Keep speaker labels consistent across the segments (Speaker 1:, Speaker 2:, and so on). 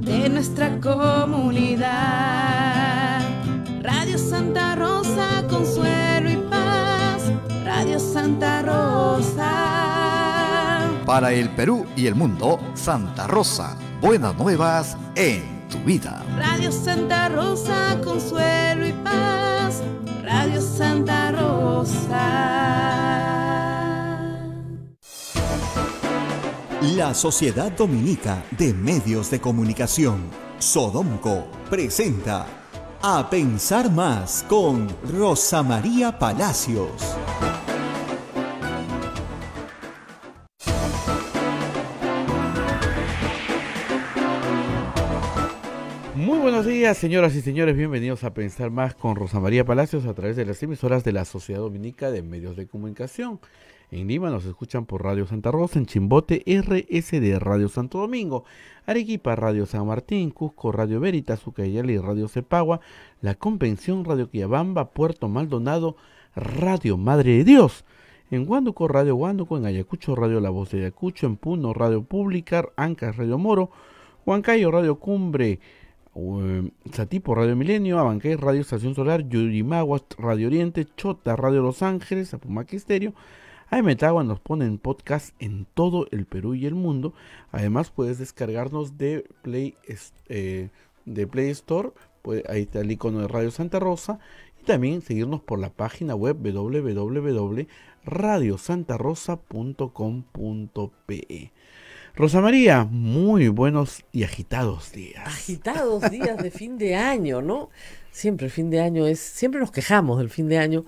Speaker 1: de nuestra comunidad. Radio Santa Rosa, consuelo y paz. Radio Santa Rosa. Para el Perú y el mundo, Santa
Speaker 2: Rosa, buenas nuevas en tu vida.
Speaker 1: Radio Santa Rosa, consuelo y paz. Radio Santa Rosa.
Speaker 2: La Sociedad Dominica de Medios de Comunicación, Sodomco, presenta A Pensar Más con Rosa María Palacios.
Speaker 3: Muy buenos días, señoras y señores. Bienvenidos a Pensar Más con Rosa María Palacios a través de las emisoras de la Sociedad Dominica de Medios de Comunicación. En Lima nos escuchan por Radio Santa Rosa, en Chimbote, RSD Radio Santo Domingo, Arequipa Radio San Martín, Cusco Radio Veritas, Ucayali Radio Cepagua, La Convención Radio Quiabamba, Puerto Maldonado, Radio Madre de Dios. En Huánuco Radio Huánuco, en Ayacucho Radio La Voz de Ayacucho, en Puno Radio Publicar, Ancas Radio Moro, Huancayo Radio Cumbre, um, Satipo Radio Milenio, Abancay Radio Estación Solar, Yurimaguas Radio Oriente, Chota Radio Los Ángeles, Apumaque Metagua nos ponen podcast en todo el Perú y el mundo. Además, puedes descargarnos de Play, eh, de Play Store. Pues ahí está el icono de Radio Santa Rosa. Y también seguirnos por la página web www.radiosantarosa.com.pe. Rosa María, muy buenos y agitados días.
Speaker 1: Agitados días de fin de año, ¿no? Siempre el fin de año es, siempre nos quejamos del fin de año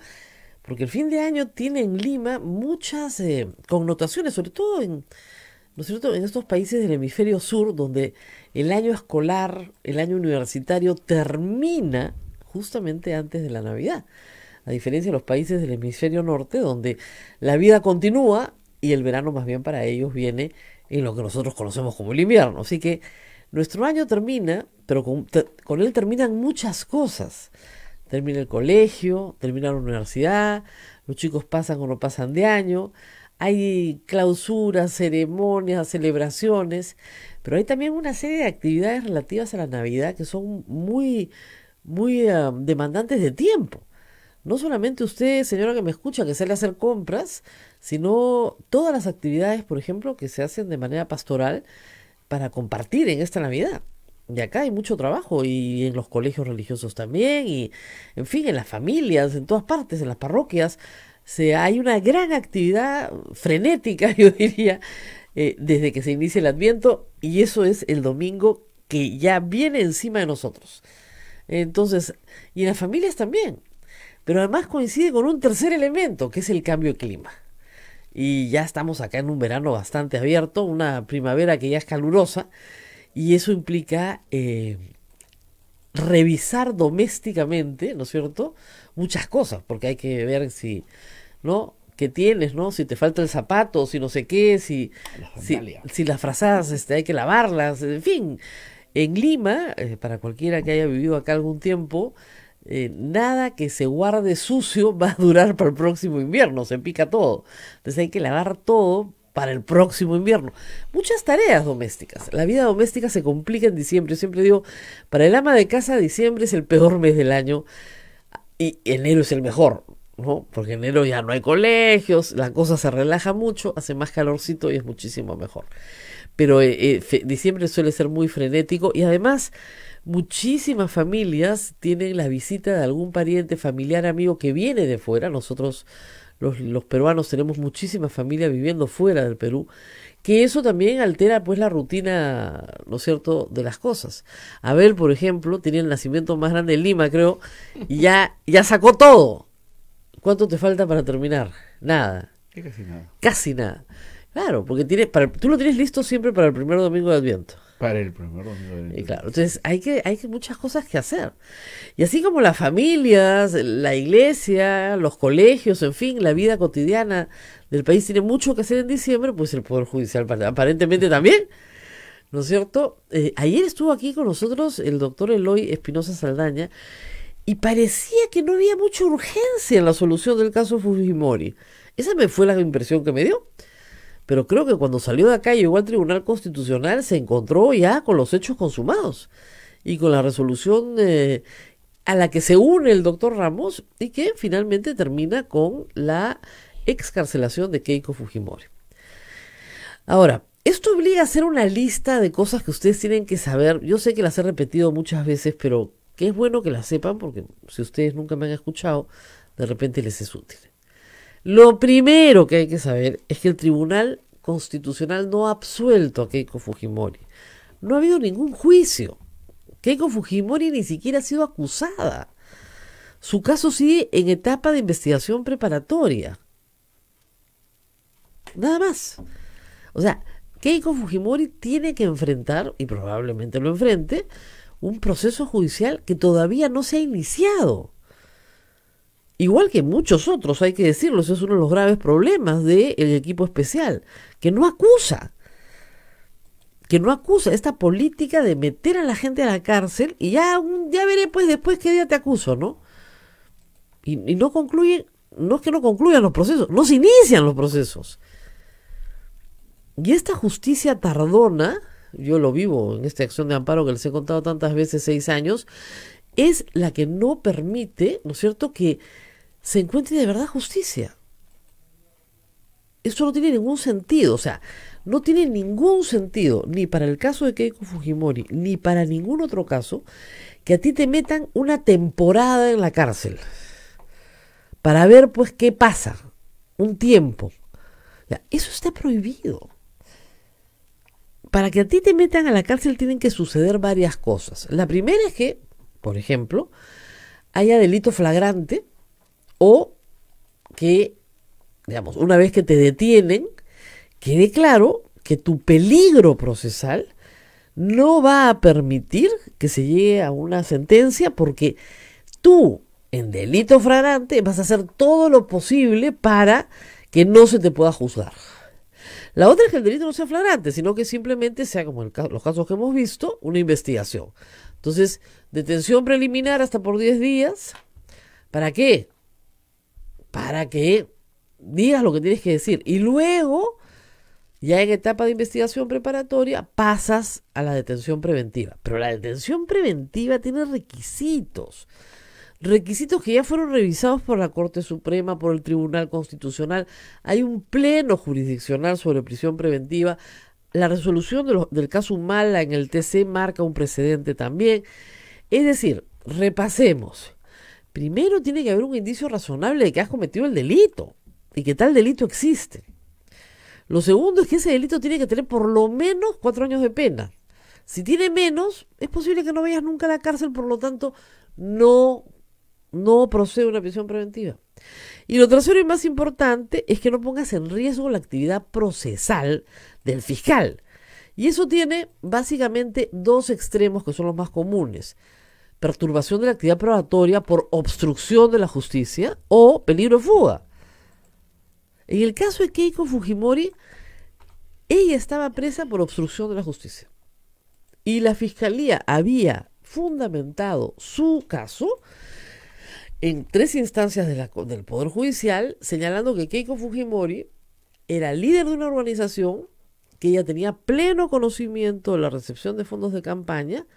Speaker 1: porque el fin de año tiene en Lima muchas eh, connotaciones, sobre todo en, estos países del hemisferio sur, donde el año escolar, el año universitario termina justamente antes de la Navidad. A diferencia de los países del hemisferio norte, donde la vida continúa y el verano más bien para ellos viene en lo que nosotros conocemos como el invierno. Así que nuestro año termina, pero con él terminan muchas cosas termina el colegio, termina la universidad, los chicos pasan o no pasan de año, hay clausuras, ceremonias, celebraciones, pero hay también una serie de actividades relativas a la Navidad que son muy, muy eh, demandantes de tiempo. No solamente usted, señora que me escucha, que sale a hacer compras, sino todas las actividades, por ejemplo, que se hacen de manera pastoral para compartir en esta Navidad de acá hay mucho trabajo y en los colegios religiosos también y en fin, en las familias, en todas partes, en las parroquias, se, hay una gran actividad frenética, yo diría, eh, desde que se inicia el Adviento y eso es el domingo que ya viene encima de nosotros. Entonces, y en las familias también, pero además coincide con un tercer elemento, que es el cambio de clima. Y ya estamos acá en un verano bastante abierto, una primavera que ya es calurosa y eso implica eh, revisar domésticamente, ¿no es cierto? Muchas cosas, porque hay que ver si, ¿no? ¿Qué tienes, ¿no? Si te falta el zapato, si no sé qué, si, si, las frazadas este, hay que lavarlas, en fin. En Lima, eh, para cualquiera que haya vivido acá algún tiempo, eh, nada que se guarde sucio va a durar para el próximo invierno, se pica todo. Entonces hay que lavar todo para el próximo invierno. Muchas tareas domésticas. La vida doméstica se complica en diciembre. siempre digo, para el ama de casa, diciembre es el peor mes del año y enero es el mejor, ¿no? Porque enero ya no hay colegios, la cosa se relaja mucho, hace más calorcito y es muchísimo mejor. Pero eh, eh, diciembre suele ser muy frenético y además muchísimas familias tienen la visita de algún pariente, familiar, amigo que viene de fuera. Nosotros los, los peruanos tenemos muchísima familia viviendo fuera del Perú, que eso también altera pues la rutina, ¿no es cierto?, de las cosas. Abel, por ejemplo, tenía el nacimiento más grande en Lima, creo, y ya, ya sacó todo. ¿Cuánto te falta para terminar? Nada. Casi nada. Casi nada. Claro, porque tienes tú lo tienes listo siempre para el primer domingo de Adviento. Para el primer domingo Y claro, entonces hay que, hay muchas cosas que hacer. Y así como las familias, la iglesia, los colegios, en fin, la vida cotidiana del país tiene mucho que hacer en diciembre, pues el Poder Judicial aparentemente también. ¿No es cierto? Eh, ayer estuvo aquí con nosotros el doctor Eloy Espinosa Saldaña y parecía que no había mucha urgencia en la solución del caso Fujimori. Esa me fue la impresión que me dio. Pero creo que cuando salió de acá y llegó al Tribunal Constitucional se encontró ya con los hechos consumados y con la resolución eh, a la que se une el doctor Ramos y que finalmente termina con la excarcelación de Keiko Fujimori. Ahora, esto obliga a hacer una lista de cosas que ustedes tienen que saber. Yo sé que las he repetido muchas veces, pero que es bueno que las sepan porque si ustedes nunca me han escuchado, de repente les es útil. Lo primero que hay que saber es que el Tribunal Constitucional no ha absuelto a Keiko Fujimori. No ha habido ningún juicio. Keiko Fujimori ni siquiera ha sido acusada. Su caso sigue en etapa de investigación preparatoria. Nada más. O sea, Keiko Fujimori tiene que enfrentar, y probablemente lo enfrente, un proceso judicial que todavía no se ha iniciado igual que muchos otros, hay que decirlo, eso es uno de los graves problemas del equipo especial, que no acusa, que no acusa esta política de meter a la gente a la cárcel y ya, ya veré pues después qué día te acuso, ¿no? Y, no concluyen, no es que no concluyan los procesos, no se inician los procesos. Y esta justicia tardona, yo lo vivo en esta acción de amparo que les he contado tantas veces, seis años, es la que no permite, ¿no es cierto?, que se encuentre de verdad justicia. Eso no tiene ningún sentido, o sea, no tiene ningún sentido, ni para el caso de Keiko Fujimori, ni para ningún otro caso, que a ti te metan una temporada en la cárcel para ver pues qué pasa, un tiempo. eso está prohibido. Para que a ti te metan a la cárcel tienen que suceder varias cosas. La primera es que, por ejemplo, haya delito flagrante o que, digamos, una vez que te detienen, quede claro que tu peligro procesal no va a permitir que se llegue a una sentencia porque tú, en delito flagrante, vas a hacer todo lo posible para que no se te pueda juzgar. La otra es que el delito no sea flagrante, sino que simplemente sea, como en los casos que hemos visto, una investigación. Entonces, detención preliminar hasta por 10 días. ¿Para qué? para que digas lo que tienes que decir. Y luego, ya en etapa de investigación preparatoria, pasas a la detención preventiva. Pero la detención preventiva tiene requisitos. Requisitos que ya fueron revisados por la Corte Suprema, por el Tribunal Constitucional. Hay un pleno jurisdiccional sobre prisión preventiva. La resolución del caso Mala en el TC marca un precedente también. Es decir, repasemos primero tiene que haber un indicio razonable de que has cometido el delito y que tal delito existe. Lo segundo es que ese delito tiene que tener por lo menos cuatro años de pena. Si tiene menos, es posible que no vayas nunca a la cárcel, por lo tanto, no, no procede una prisión preventiva. Y lo tercero y más importante es que no pongas en riesgo la actividad procesal del fiscal. Y eso tiene básicamente dos extremos que son los más comunes perturbación de la actividad probatoria por obstrucción de la justicia o peligro de fuga. En el caso de Keiko Fujimori, ella estaba presa por obstrucción de la justicia. Y la fiscalía había fundamentado su caso en tres instancias del Poder Judicial, señalando que Keiko Fujimori era líder de una organización, que ella tenía pleno conocimiento de la recepción de fondos de campaña,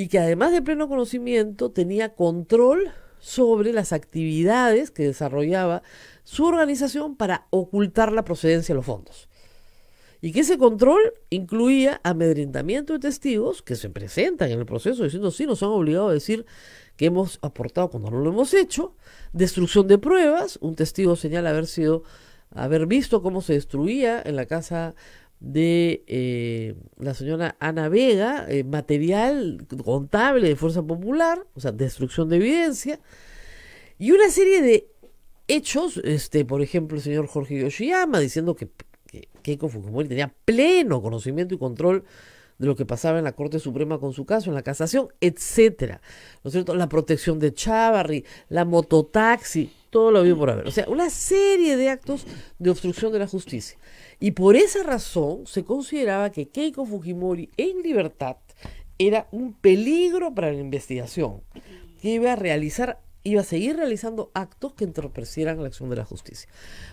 Speaker 1: y que además de pleno conocimiento tenía control sobre las actividades que desarrollaba su organización para ocultar la procedencia de los fondos. Y que ese control incluía amedrentamiento de testigos que se presentan en el proceso diciendo sí, nos han obligado a decir que hemos aportado cuando no lo hemos hecho, destrucción de pruebas, un testigo señala haber sido haber visto cómo se destruía en la casa de eh, la señora Ana Vega, eh, material contable de Fuerza Popular, o sea, destrucción de evidencia, y una serie de hechos, este, por ejemplo, el señor Jorge Yoshiyama diciendo que, que Keiko Fujimori tenía pleno conocimiento y control de lo que pasaba en la Corte Suprema con su caso, en la casación, etcétera. ¿No cierto? La protección de Chavarri, la mototaxi, todo lo vio por haber. O sea, una serie de actos de obstrucción de la justicia. Y por esa razón se consideraba que Keiko Fujimori en libertad era un peligro para la investigación, que iba a realizar iba a seguir realizando actos que entorpecieran la acción de la justicia.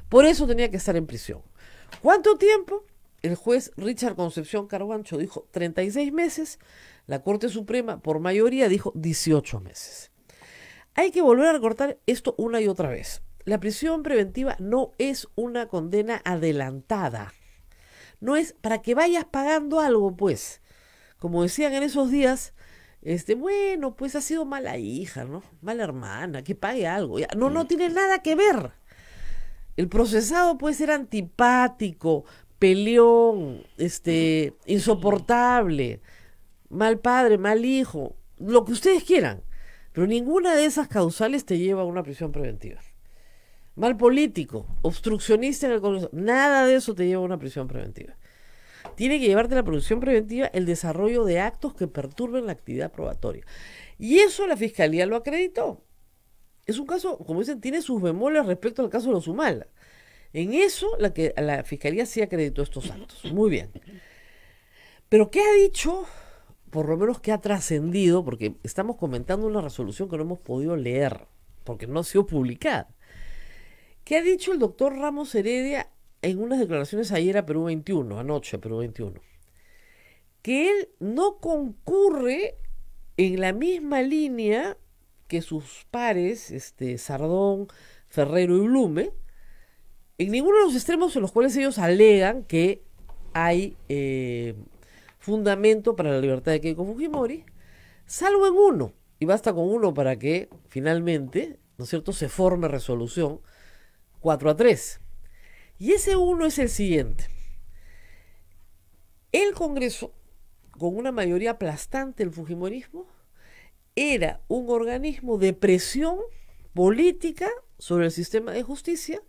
Speaker 1: Por eso tenía que estar en prisión. ¿Cuánto tiempo? El juez Richard Concepción Carguancho dijo 36 meses, la Corte Suprema por mayoría dijo 18 meses. Hay que volver a recortar esto una y otra vez la prisión preventiva no es una condena adelantada. No es para que vayas pagando algo, pues. Como decían en esos días, este, bueno, pues ha sido mala hija, ¿no? Mala hermana, que pague algo. No, no mm. tiene nada que ver. El procesado puede ser antipático, peleón, este, mm. insoportable, mal padre, mal hijo, lo que ustedes quieran. Pero ninguna de esas causales te lleva a una prisión preventiva mal político, obstruccionista en el Congreso. Nada de eso te lleva a una prisión preventiva. Tiene que llevarte la prisión preventiva el desarrollo de actos que perturben la actividad probatoria. Y eso la fiscalía lo acreditó. Es un caso, como dicen, tiene sus bemoles respecto al caso de los Humala. En eso la, que, la fiscalía sí acreditó estos actos. Muy bien. Pero ¿qué ha dicho? Por lo menos que ha trascendido, porque estamos comentando una resolución que no hemos podido leer, porque no ha sido publicada. ¿Qué ha dicho el doctor Ramos Heredia en unas declaraciones ayer a Perú 21, anoche a Perú 21? Que él no concurre en la misma línea que sus pares, este, Sardón, Ferrero y Blume, en ninguno de los extremos en los cuales ellos alegan que hay eh, fundamento para la libertad de Keiko Fujimori, salvo en uno. Y basta con uno para que finalmente, ¿no es cierto?, se forme resolución 4 a 3. Y ese uno es el siguiente. El Congreso, con una mayoría aplastante del Fujimorismo, era un organismo de presión política sobre el sistema de justicia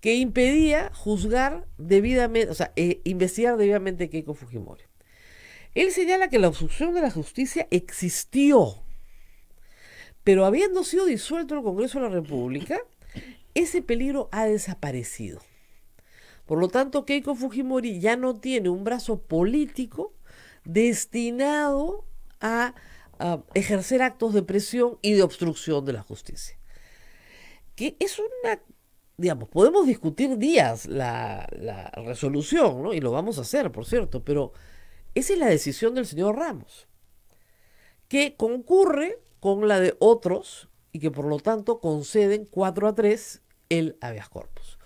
Speaker 1: que impedía juzgar debidamente, o sea, eh, investigar debidamente Keiko Fujimori. Él señala que la obstrucción de la justicia existió, pero habiendo sido disuelto el Congreso de la República, ese peligro ha desaparecido. Por lo tanto, Keiko Fujimori ya no tiene un brazo político destinado a, ejercer actos de presión y de obstrucción de la justicia. Que es una digamos, podemos discutir días la, la, resolución, ¿no? Y lo vamos a hacer, por cierto, pero esa es la decisión del señor Ramos, que concurre con la de otros y que por lo tanto conceden 4 a 3 el habeas corpus.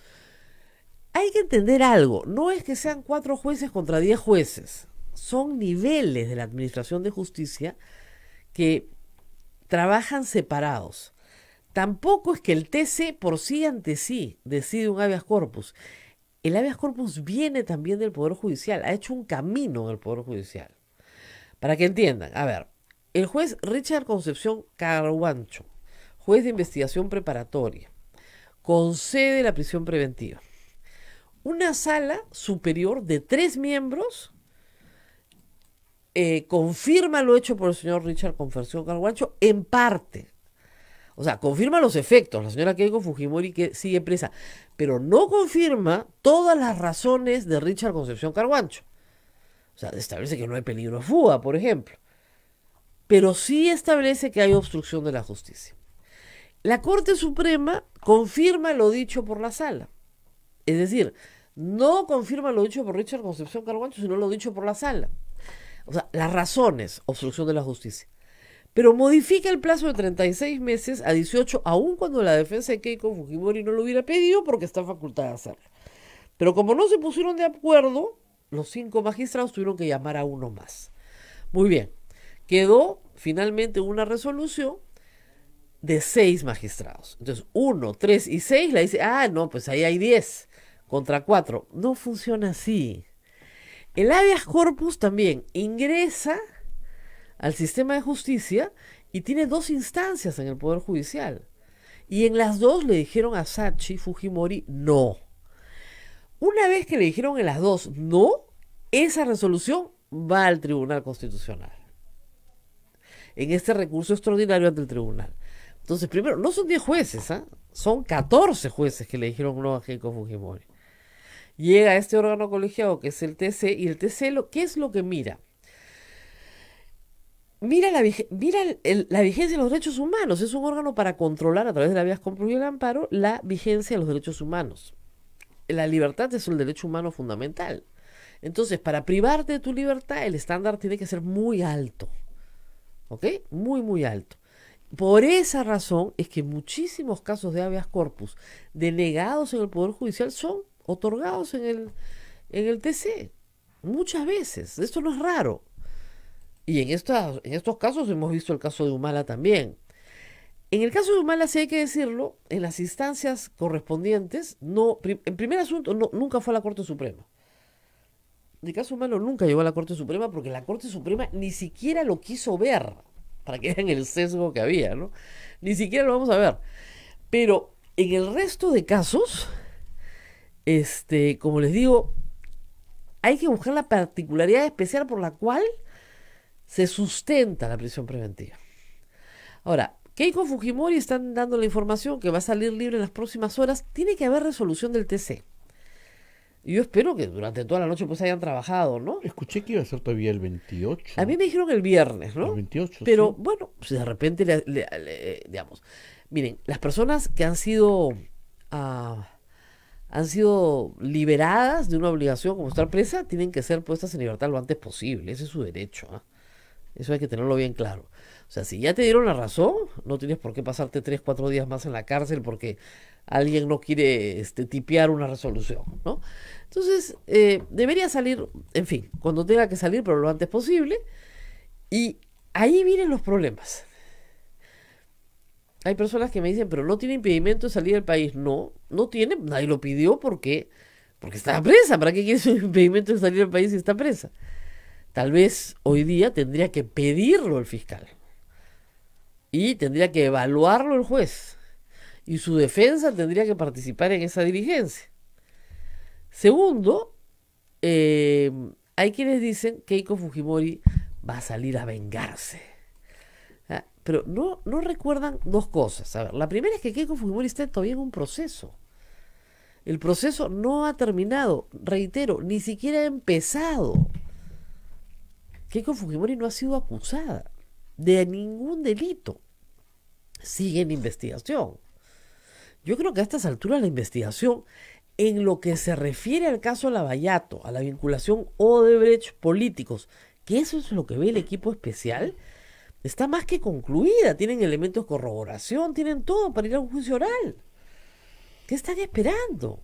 Speaker 1: Hay que entender algo, no es que sean 4 jueces contra 10 jueces, son niveles de la Administración de Justicia que trabajan separados. Tampoco es que el TC por sí ante sí decide un habeas corpus. El habeas corpus viene también del Poder Judicial, ha hecho un camino en el Poder Judicial. Para que entiendan, a ver, el juez Richard Concepción Carguancho juez de investigación preparatoria, concede la prisión preventiva. Una sala superior de tres miembros eh, confirma lo hecho por el señor Richard Concepción Carguancho en parte. O sea, confirma los efectos, la señora Keiko Fujimori que sigue presa, pero no confirma todas las razones de Richard Concepción Carguancho. O sea, establece que no hay peligro de fuga, por ejemplo. Pero sí establece que hay obstrucción de la justicia. La Corte Suprema confirma lo dicho por la sala. Es decir, no confirma lo dicho por Richard Concepción Carguancho, sino lo dicho por la sala. O sea, las razones, obstrucción de la justicia. Pero modifica el plazo de 36 meses a 18, aun cuando la defensa de Keiko Fujimori no lo hubiera pedido porque está facultada de hacerlo. Pero como no se pusieron de acuerdo, los cinco magistrados tuvieron que llamar a uno más. Muy bien, quedó finalmente una resolución de seis magistrados. Entonces, uno, tres y seis, la dice, ah, no, pues ahí hay diez contra cuatro. No funciona así. El habeas corpus también ingresa al sistema de justicia y tiene dos instancias en el Poder Judicial. Y en las dos le dijeron a Sachi Fujimori no. Una vez que le dijeron en las dos no, esa resolución va al Tribunal Constitucional. En este recurso extraordinario ante el Tribunal. Entonces, primero, no son 10 jueces, ¿ah? son 14 jueces que le dijeron no a Keiko Fujimori. Llega a este órgano colegiado que es el TC, y el TC, ¿qué es lo que mira? Mira, la, vigencia de los derechos humanos. Es un órgano para controlar a través de la vías concluida el amparo la vigencia de los derechos humanos. La libertad es un derecho humano fundamental. Entonces, para privarte de tu libertad, el estándar tiene que ser muy alto. ¿Ok? Muy, muy alto. Por esa razón es que muchísimos casos de habeas corpus denegados en el Poder Judicial son otorgados en el, en TC. Muchas veces. Esto no es raro. Y en, en estos casos hemos visto el caso de Humala también. En el caso de Humala, si hay que decirlo, en las instancias correspondientes, no, en primer asunto, nunca fue a la Corte Suprema. De caso Humala nunca llegó a la Corte Suprema porque la Corte Suprema ni siquiera lo quiso ver para que vean el sesgo que había, ¿no? Ni siquiera lo vamos a ver. Pero en el resto de casos, este, como les digo, hay que buscar la particularidad especial por la cual se sustenta la prisión preventiva. Ahora, Keiko Fujimori están dando la información que va a salir libre en las próximas horas. Tiene que haber resolución del TC yo espero que durante toda la noche pues hayan trabajado, ¿no? Escuché que iba a ser todavía el 28. A mí me dijeron el viernes, ¿no? El 28. Pero bueno, si pues, de repente, le, digamos, miren, las personas que han sido... Ah, han sido liberadas de una obligación como estar presa, tienen que ser puestas en libertad lo antes posible. Ese es su derecho. Eso hay que tenerlo bien claro. O sea, si ya te dieron la razón, no tienes por qué pasarte tres, cuatro días más en la cárcel porque alguien no quiere este, tipear una resolución, ¿no? Entonces, eh, debería salir, en fin, cuando tenga que salir, pero lo antes posible. Y ahí vienen los problemas. Hay personas que me dicen, pero no tiene impedimento de salir del país. No, no tiene, nadie lo pidió porque, porque estaba presa. ¿Para qué quieres un impedimento de salir del país si está presa? Tal vez hoy día tendría que pedirlo el fiscal y tendría que evaluarlo el juez y su defensa tendría que participar en esa diligencia. Segundo, eh, hay quienes dicen que Keiko Fujimori va a salir a vengarse. Ah, pero no, no recuerdan dos cosas. A ver, la primera es que Keiko Fujimori está todavía en un proceso. El proceso no ha terminado, reitero, ni siquiera ha empezado. Keiko Fujimori no ha sido acusada de ningún delito. Sigue en investigación. Yo creo que a estas alturas la investigación, en lo que se refiere al caso Lavallato, a la vinculación Odebrecht políticos, que eso es lo que ve el equipo especial, está más que concluida. Tienen elementos de corroboración, tienen todo para ir a un juicio oral. ¿Qué están esperando?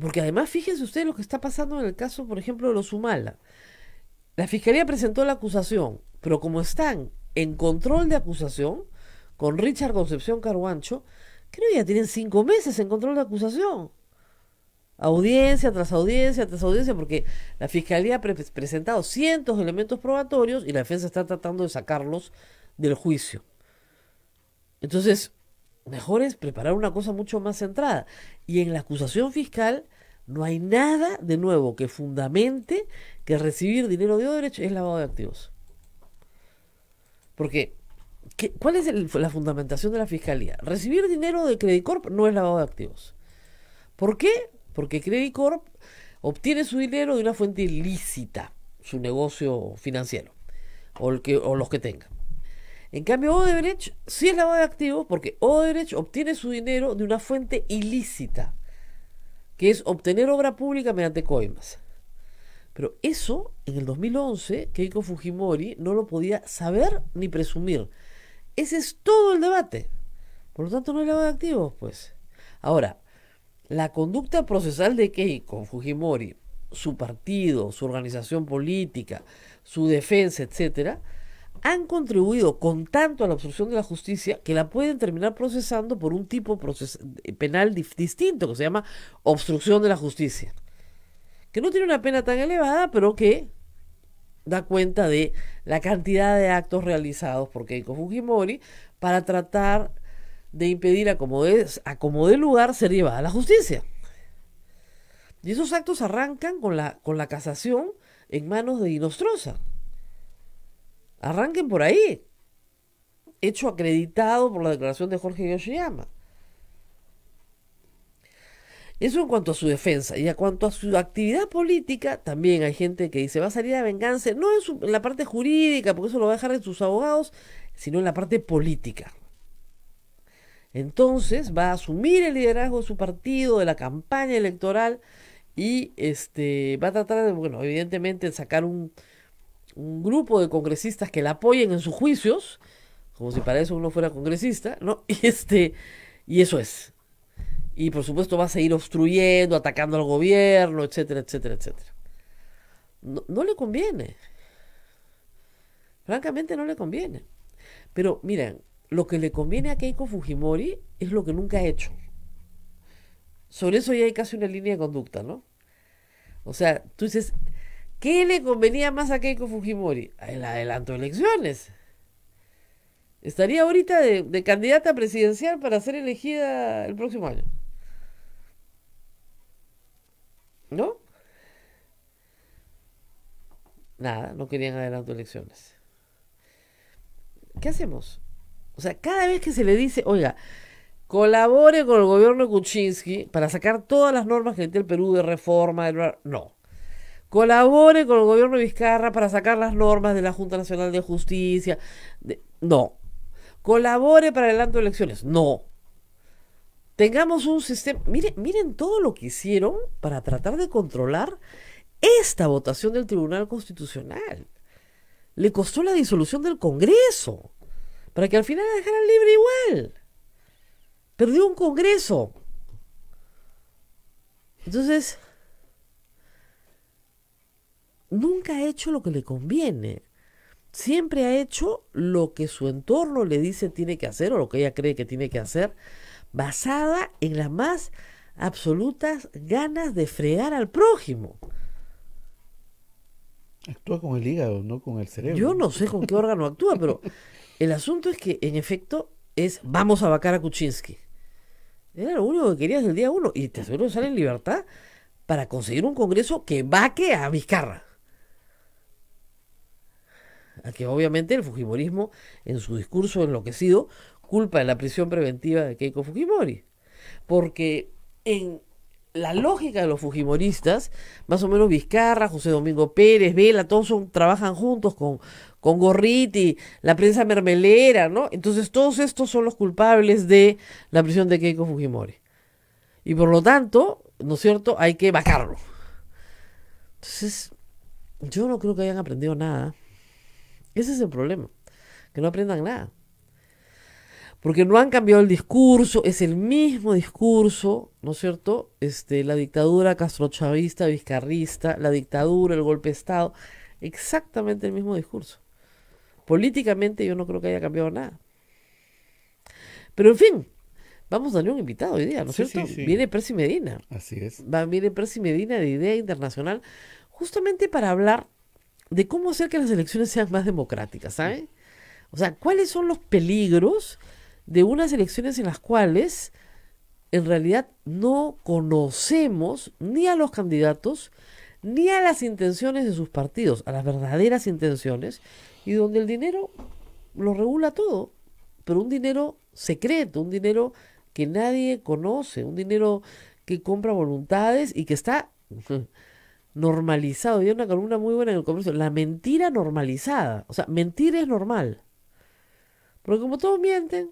Speaker 1: Porque además, fíjense ustedes lo que está pasando en el caso, por ejemplo, de los Sumala. La fiscalía presentó la acusación, pero como están en control de acusación, con Richard Concepción Caruancho, creo que ya tienen cinco meses en control de acusación. Audiencia tras audiencia tras audiencia, porque la fiscalía ha presentado cientos de elementos probatorios y la defensa está tratando de sacarlos del juicio. Entonces, mejor es preparar una cosa mucho más centrada. Y en la acusación fiscal no hay nada de nuevo que fundamente que recibir dinero de derecho es lavado de activos. Porque, ¿cuál es la fundamentación de la fiscalía? Recibir dinero de Credicorp no es lavado de activos. ¿Por qué? Porque Corp obtiene su dinero de una fuente ilícita, su negocio financiero, o, que, o los que tenga. En cambio, Odebrecht sí es lavado de activos porque Odebrecht obtiene su dinero de una fuente ilícita, que es obtener obra pública mediante coimas. Pero eso, en el 2011, Keiko Fujimori no lo podía saber ni presumir. Ese es todo el debate. Por lo tanto, no hay lavado de activos, pues. Ahora, la conducta procesal de Keiko Fujimori, su partido, su organización política, su defensa, etcétera, han contribuido con tanto a la obstrucción de la justicia que la pueden terminar procesando por un tipo eh, penal distinto que se llama obstrucción de la justicia que no tiene una pena tan elevada, pero que da cuenta de la cantidad de actos realizados por Keiko Fujimori para tratar de impedir a como, lugar ser llevada a la justicia. Y esos actos arrancan con la, con la casación en manos de Inostrosa. Arranquen por ahí. Hecho acreditado por la declaración de Jorge Yoshiyama. Eso en cuanto a su defensa. Y a cuanto a su actividad política, también hay gente que dice, va a salir a venganza, no en, en la parte jurídica, porque eso lo va a dejar en sus abogados, sino en la parte política. Entonces va a asumir el liderazgo de su partido, de la campaña electoral, y este, va a tratar de, bueno, evidentemente, de sacar un, grupo de congresistas que la apoyen en sus juicios, como si para eso uno fuera congresista, ¿no? Y este, y eso es. Y por supuesto va a seguir obstruyendo, atacando al gobierno, etcétera, etcétera, etcétera. No, le conviene. Francamente no le conviene. Pero miren, lo que le conviene a Keiko Fujimori es lo que nunca ha hecho. Sobre eso ya hay casi una línea de conducta, ¿no? O sea, tú dices, ¿qué le convenía más a Keiko Fujimori? El adelanto de elecciones. Estaría ahorita de candidata presidencial para ser elegida el próximo año. ¿No? Nada, no querían adelanto elecciones. ¿Qué hacemos? O sea, cada vez que se le dice, oiga, colabore con el gobierno de Kuczynski para sacar todas las normas que tiene el Perú de reforma, no. Colabore con el gobierno de Vizcarra para sacar las normas de la Junta Nacional de Justicia, no. Colabore para adelanto elecciones, no tengamos un sistema. Miren, miren todo lo que hicieron para tratar de controlar esta votación del Tribunal Constitucional. Le costó la disolución del Congreso para que al final la dejaran libre igual. Perdió un Congreso. Entonces, nunca ha hecho lo que le conviene. Siempre ha hecho lo que su entorno le dice tiene que hacer o lo que ella cree que tiene que hacer basada en las más absolutas ganas de fregar al prójimo. Actúa con el hígado, no con el cerebro. Yo no sé con qué órgano actúa, pero el asunto es que, en efecto, es vamos a vacar a Kuczynski. Era lo único que querías el día uno. Y te aseguro que sale en libertad para conseguir un congreso que vaque a Vizcarra. A que obviamente el Fujimorismo, en su discurso enloquecido, culpa de la prisión preventiva de Keiko Fujimori. Porque en la lógica de los fujimoristas, más o menos Vizcarra, José Domingo Pérez, Vela, todos trabajan juntos con, con Gorriti, la prensa mermelera, ¿no? Entonces todos estos son los culpables de la prisión de Keiko Fujimori. Y por lo tanto, ¿no es cierto? Hay que vacarlo. Entonces, yo no creo que hayan aprendido nada. Ese es el problema, que no aprendan nada porque no han cambiado el discurso, es el mismo discurso, ¿no es cierto? Este, la dictadura castrochavista, vizcarrista, la dictadura, el golpe de Estado, exactamente el mismo discurso. Políticamente yo no creo que haya cambiado nada. Pero en fin, vamos a darle un invitado hoy día, ¿no es cierto? Viene Percy Medina. Así es. Va, viene Percy Medina de Idea Internacional, justamente para hablar de cómo hacer que las elecciones sean más democráticas, ¿saben? O sea, ¿cuáles son los peligros? de unas elecciones en las cuales en realidad no conocemos ni a los candidatos, ni a las intenciones de sus partidos, a las verdaderas intenciones, y donde el dinero lo regula todo, pero un dinero secreto, un dinero que nadie conoce, un dinero que compra voluntades y que está normalizado. Hay una columna muy buena en el comercio, la mentira normalizada. O sea, mentir es normal. Porque como todos mienten,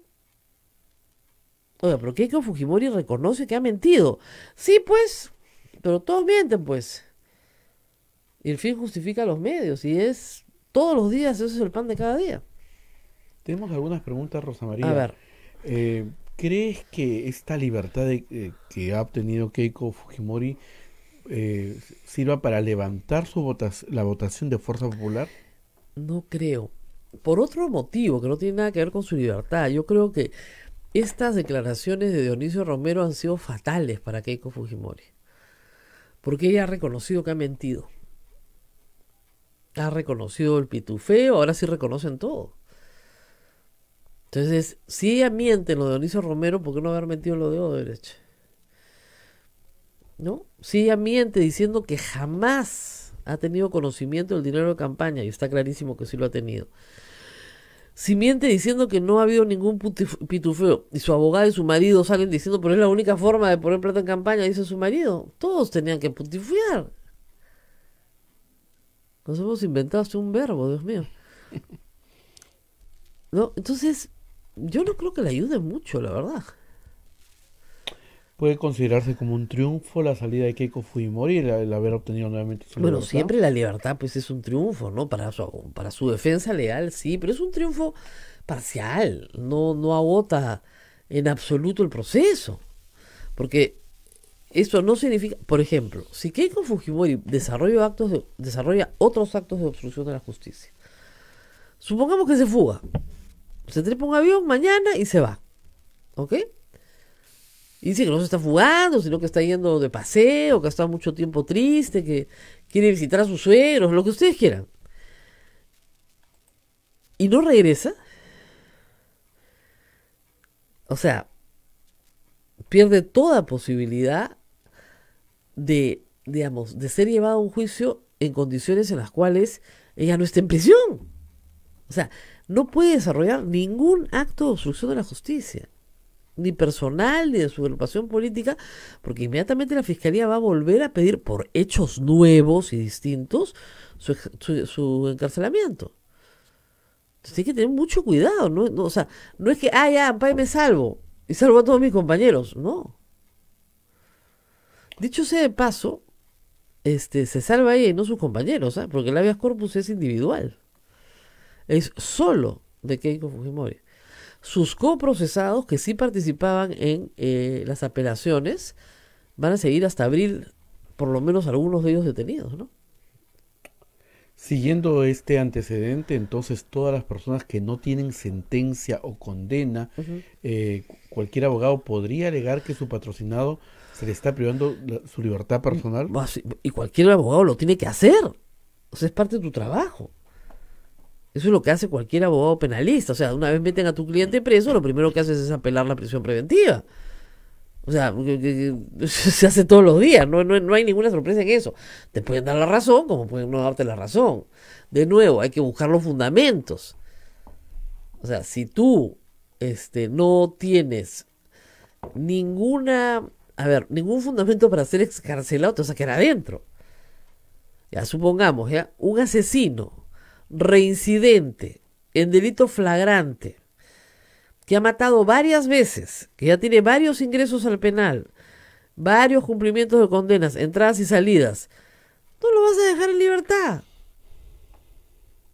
Speaker 1: pero Keiko Fujimori reconoce que ha mentido. Sí, pues, pero todos mienten, pues. Y el fin justifica los medios y es todos los días, eso es el pan de cada día. Tenemos algunas preguntas, Rosa María. A ver.
Speaker 3: Eh, ¿Crees que esta libertad eh, que ha obtenido Keiko Fujimori eh, sirva para levantar la votación de Fuerza Popular?
Speaker 1: No creo. Por otro motivo, que no tiene nada que ver con su libertad. Yo creo que estas declaraciones de Dionisio Romero han sido fatales para Keiko Fujimori, porque ella ha reconocido que ha mentido. Ha reconocido el pitufeo, ahora sí reconocen todo. Entonces, si ella miente en lo de Dionisio Romero, ¿por qué no haber mentido en lo de Odebrecht? ¿No? Si ella miente diciendo que jamás ha tenido conocimiento del dinero de campaña, y está clarísimo que sí lo ha tenido si miente diciendo que no ha habido ningún pitufeo y su abogado y su marido salen diciendo, pero es la única forma de poner plata en campaña, dice su marido, todos tenían que putifiar. Nos hemos inventado un verbo, Dios mío. ¿No? Entonces, yo no creo que le
Speaker 3: ayude mucho, la verdad puede considerarse como un triunfo la salida
Speaker 1: de Keiko Fujimori, el, el haber obtenido nuevamente su libertad. Bueno, siempre la libertad pues es un triunfo, ¿no? Para su, para su defensa leal, sí, pero es un triunfo parcial, no, no agota en absoluto el proceso, porque eso no significa, por ejemplo, si Keiko Fujimori desarrolla, actos desarrolla otros actos de obstrucción de la justicia, supongamos que se fuga, se trepa un avión mañana y se va, ¿ok? dice que no se está fugando, sino que está yendo de paseo, que ha estado mucho tiempo triste, que quiere visitar a sus suegros, lo que ustedes quieran. Y no regresa. O sea, pierde toda posibilidad de, digamos, de ser llevado a un juicio en condiciones en las cuales ella no esté en prisión. O sea, no puede desarrollar ningún acto de obstrucción de la justicia ni personal ni de su agrupación política, porque inmediatamente la Fiscalía va a volver a pedir por hechos nuevos y distintos su, encarcelamiento. Entonces hay que tener mucho cuidado, ¿no? o sea, no es que, ah, ya, me salvo y salvo a todos mis compañeros, no. Dicho sea de paso, este, se salva ella y no sus compañeros, ¿ah? porque el habeas corpus es individual. Es solo de Keiko Fujimori sus coprocesados que sí participaban en eh, las apelaciones van a seguir hasta abril, por lo menos algunos de ellos detenidos, ¿no? Siguiendo este
Speaker 3: antecedente, entonces todas las personas que no tienen sentencia o condena, eh, cualquier abogado podría alegar que su patrocinado se le está privando su libertad
Speaker 1: mm, personal. Y cualquier abogado lo tiene que hacer. O sea, es parte de tu trabajo. Eso es lo que hace cualquier abogado penalista. O sea, una vez meten a tu cliente preso, lo primero que haces es apelar la prisión preventiva. O sea, se hace todos los días, no, hay ninguna sorpresa en eso. Te pueden dar la razón como pueden no darte la razón. De nuevo, hay que buscar los fundamentos. O sea, si tú este, no tienes ninguna, a ver, ningún fundamento para ser excarcelado, te vas a quedar adentro. Ya supongamos, ya, un asesino reincidente en delito flagrante, que ha matado varias veces, que ya tiene varios ingresos al penal, varios cumplimientos de condenas, entradas y salidas, no lo vas a dejar en libertad.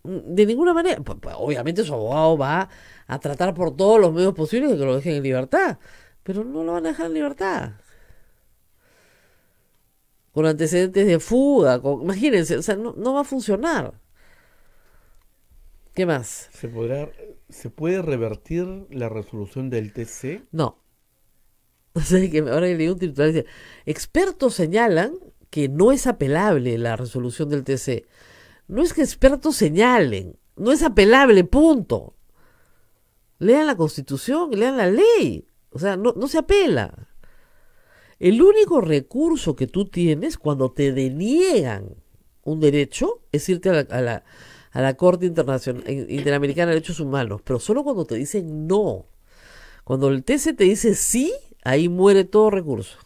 Speaker 1: Mm, de ninguna manera. Obviamente su abogado va a tratar por todos los medios posibles de que lo dejen en libertad, pero no lo van a dejar en libertad. Con antecedentes de fuga, imagínense, sea, no va a funcionar. ¿Qué más? ¿Se, podrá,
Speaker 3: ¿Se puede revertir la
Speaker 1: resolución del TC? No. O sea, que ahora leí un titular dice, expertos señalan que no es apelable la resolución del TC. No es que expertos señalen, no es apelable, punto. Lean la constitución, lean la ley. O sea, no, se apela. El único recurso que tú tienes cuando te deniegan un derecho es irte a la a la Corte Internacional, eh, Interamericana de Derechos Humanos, pero solo cuando te dicen no. Cuando el TC te dice sí, ahí muere todo recurso.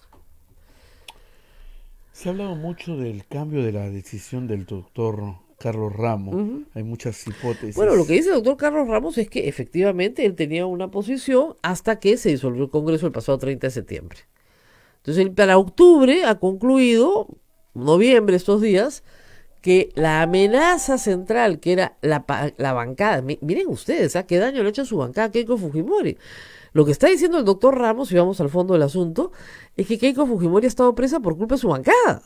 Speaker 3: Se ha hablado mucho del cambio de la decisión del doctor Carlos Ramos. Hay muchas hipótesis. Bueno, lo que
Speaker 1: dice el doctor Carlos Ramos es que efectivamente él tenía una posición hasta que se disolvió el Congreso el pasado 30 de septiembre. Entonces, para octubre ha concluido, noviembre estos días, que la amenaza central, que era la, bancada, miren ustedes, ¿a ¿ah? qué daño le ha hecho a su bancada Keiko Fujimori? Lo que está diciendo el doctor Ramos, si vamos al fondo del asunto, es que Keiko Fujimori ha estado presa por culpa de su bancada.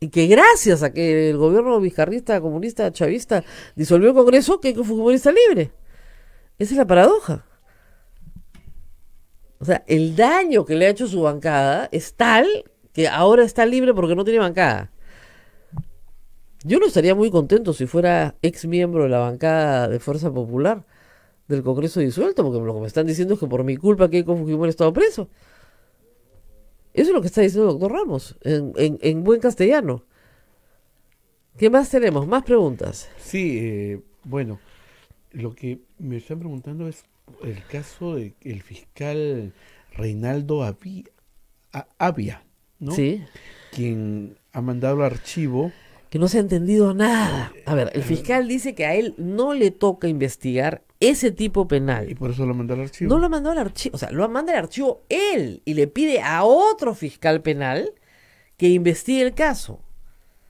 Speaker 1: Y que gracias a que el gobierno vizcarrista, comunista, chavista disolvió el Congreso, Keiko Fujimori está libre. Esa es la paradoja. O sea, el daño que le ha hecho su bancada es tal que ahora está libre porque no tiene bancada. Yo no estaría muy contento si fuera ex miembro de la bancada de Fuerza Popular del Congreso disuelto, porque lo que me están diciendo es que por mi culpa Keiko Fujimori ha estado preso. Eso es lo que está diciendo el doctor Ramos, en, buen castellano. ¿Qué más tenemos? ¿Más preguntas?
Speaker 3: Sí, eh, bueno, lo que me están preguntando es el caso del fiscal Reinaldo Avia, ¿no? Sí.
Speaker 1: Quien ha mandado el archivo que no se ha entendido nada. Eh, a ver, el eh, fiscal dice que a él no le toca investigar ese tipo penal. Y por eso lo mandó al archivo. No lo mandó al archivo, o sea, lo manda al archivo él y le pide a otro fiscal penal que investigue el caso.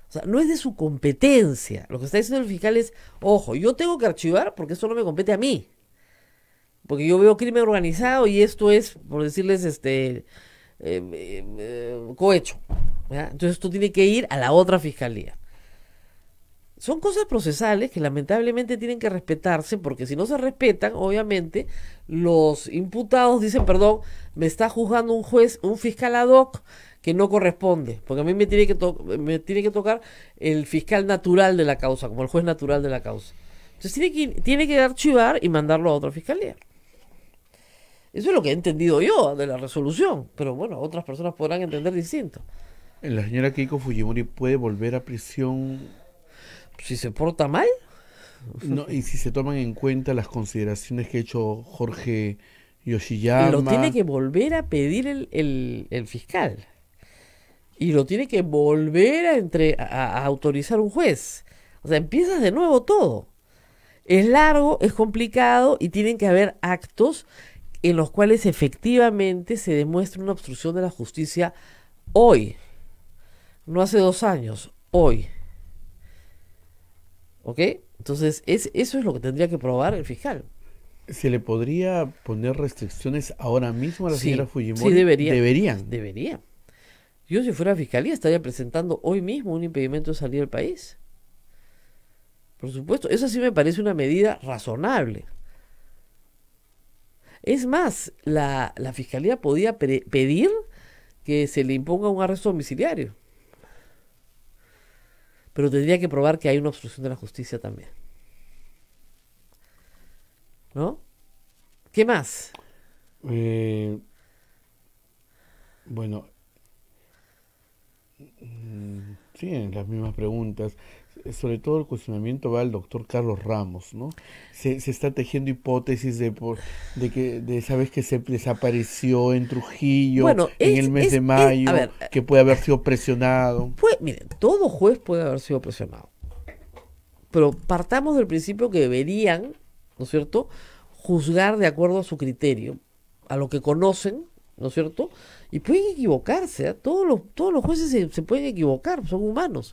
Speaker 1: O sea, no es de su competencia. Lo que está diciendo el fiscal es, ojo, yo tengo que archivar porque eso no me compete a mí. Porque yo veo crimen organizado y esto es, por decirles, este, eh, cohecho. Entonces esto tiene que ir a la otra fiscalía son cosas procesales que lamentablemente tienen que respetarse porque si no se respetan, obviamente los imputados dicen, perdón, me está juzgando un juez, un fiscal ad hoc que no corresponde, porque a mí me tiene que, me tiene que tocar el fiscal natural de la causa, como el juez natural de la causa. Entonces tiene que, tiene que archivar y mandarlo a otra fiscalía. Eso es lo que he entendido yo de la resolución, pero bueno, otras personas podrán entender distinto.
Speaker 3: La señora Keiko Fujimori puede volver a prisión si se porta mal. y si se toman en cuenta las consideraciones que ha hecho Jorge Yoshiyama. Lo tiene que
Speaker 1: volver a pedir el, el, fiscal. Y lo tiene que volver a, entre, a autorizar un juez. O sea, empiezas de nuevo todo. Es largo, es complicado y tienen que haber actos en los cuales efectivamente se demuestra una obstrucción de la justicia hoy. No hace dos años, hoy. ¿Ok? Entonces, es, eso es lo que tendría que probar el fiscal. ¿Se le podría poner
Speaker 3: restricciones ahora mismo a la señora Fujimori? Sí, debería. Deberían. Debería.
Speaker 1: Yo, si fuera fiscalía, estaría presentando hoy mismo un impedimento de salir del país. Por supuesto, eso sí me parece una medida razonable. Es más, la, la fiscalía podía pedir que se le imponga un arresto domiciliario pero tendría que probar que hay una obstrucción de la justicia también. ¿No? ¿Qué más? Eh, bueno,
Speaker 3: mm, sí, las mismas preguntas sobre todo el cuestionamiento va al doctor Carlos Ramos, ¿no? Se, está tejiendo hipótesis de, de que, de sabes que se desapareció en Trujillo en el mes de mayo, que puede haber sido
Speaker 1: presionado. miren, todo juez puede haber sido presionado. Pero partamos del principio que deberían, ¿no es cierto?, juzgar de acuerdo a su criterio, a lo que conocen, ¿no es cierto? Y pueden equivocarse, ¿eh? todos, los, todos los jueces se pueden equivocar, son humanos.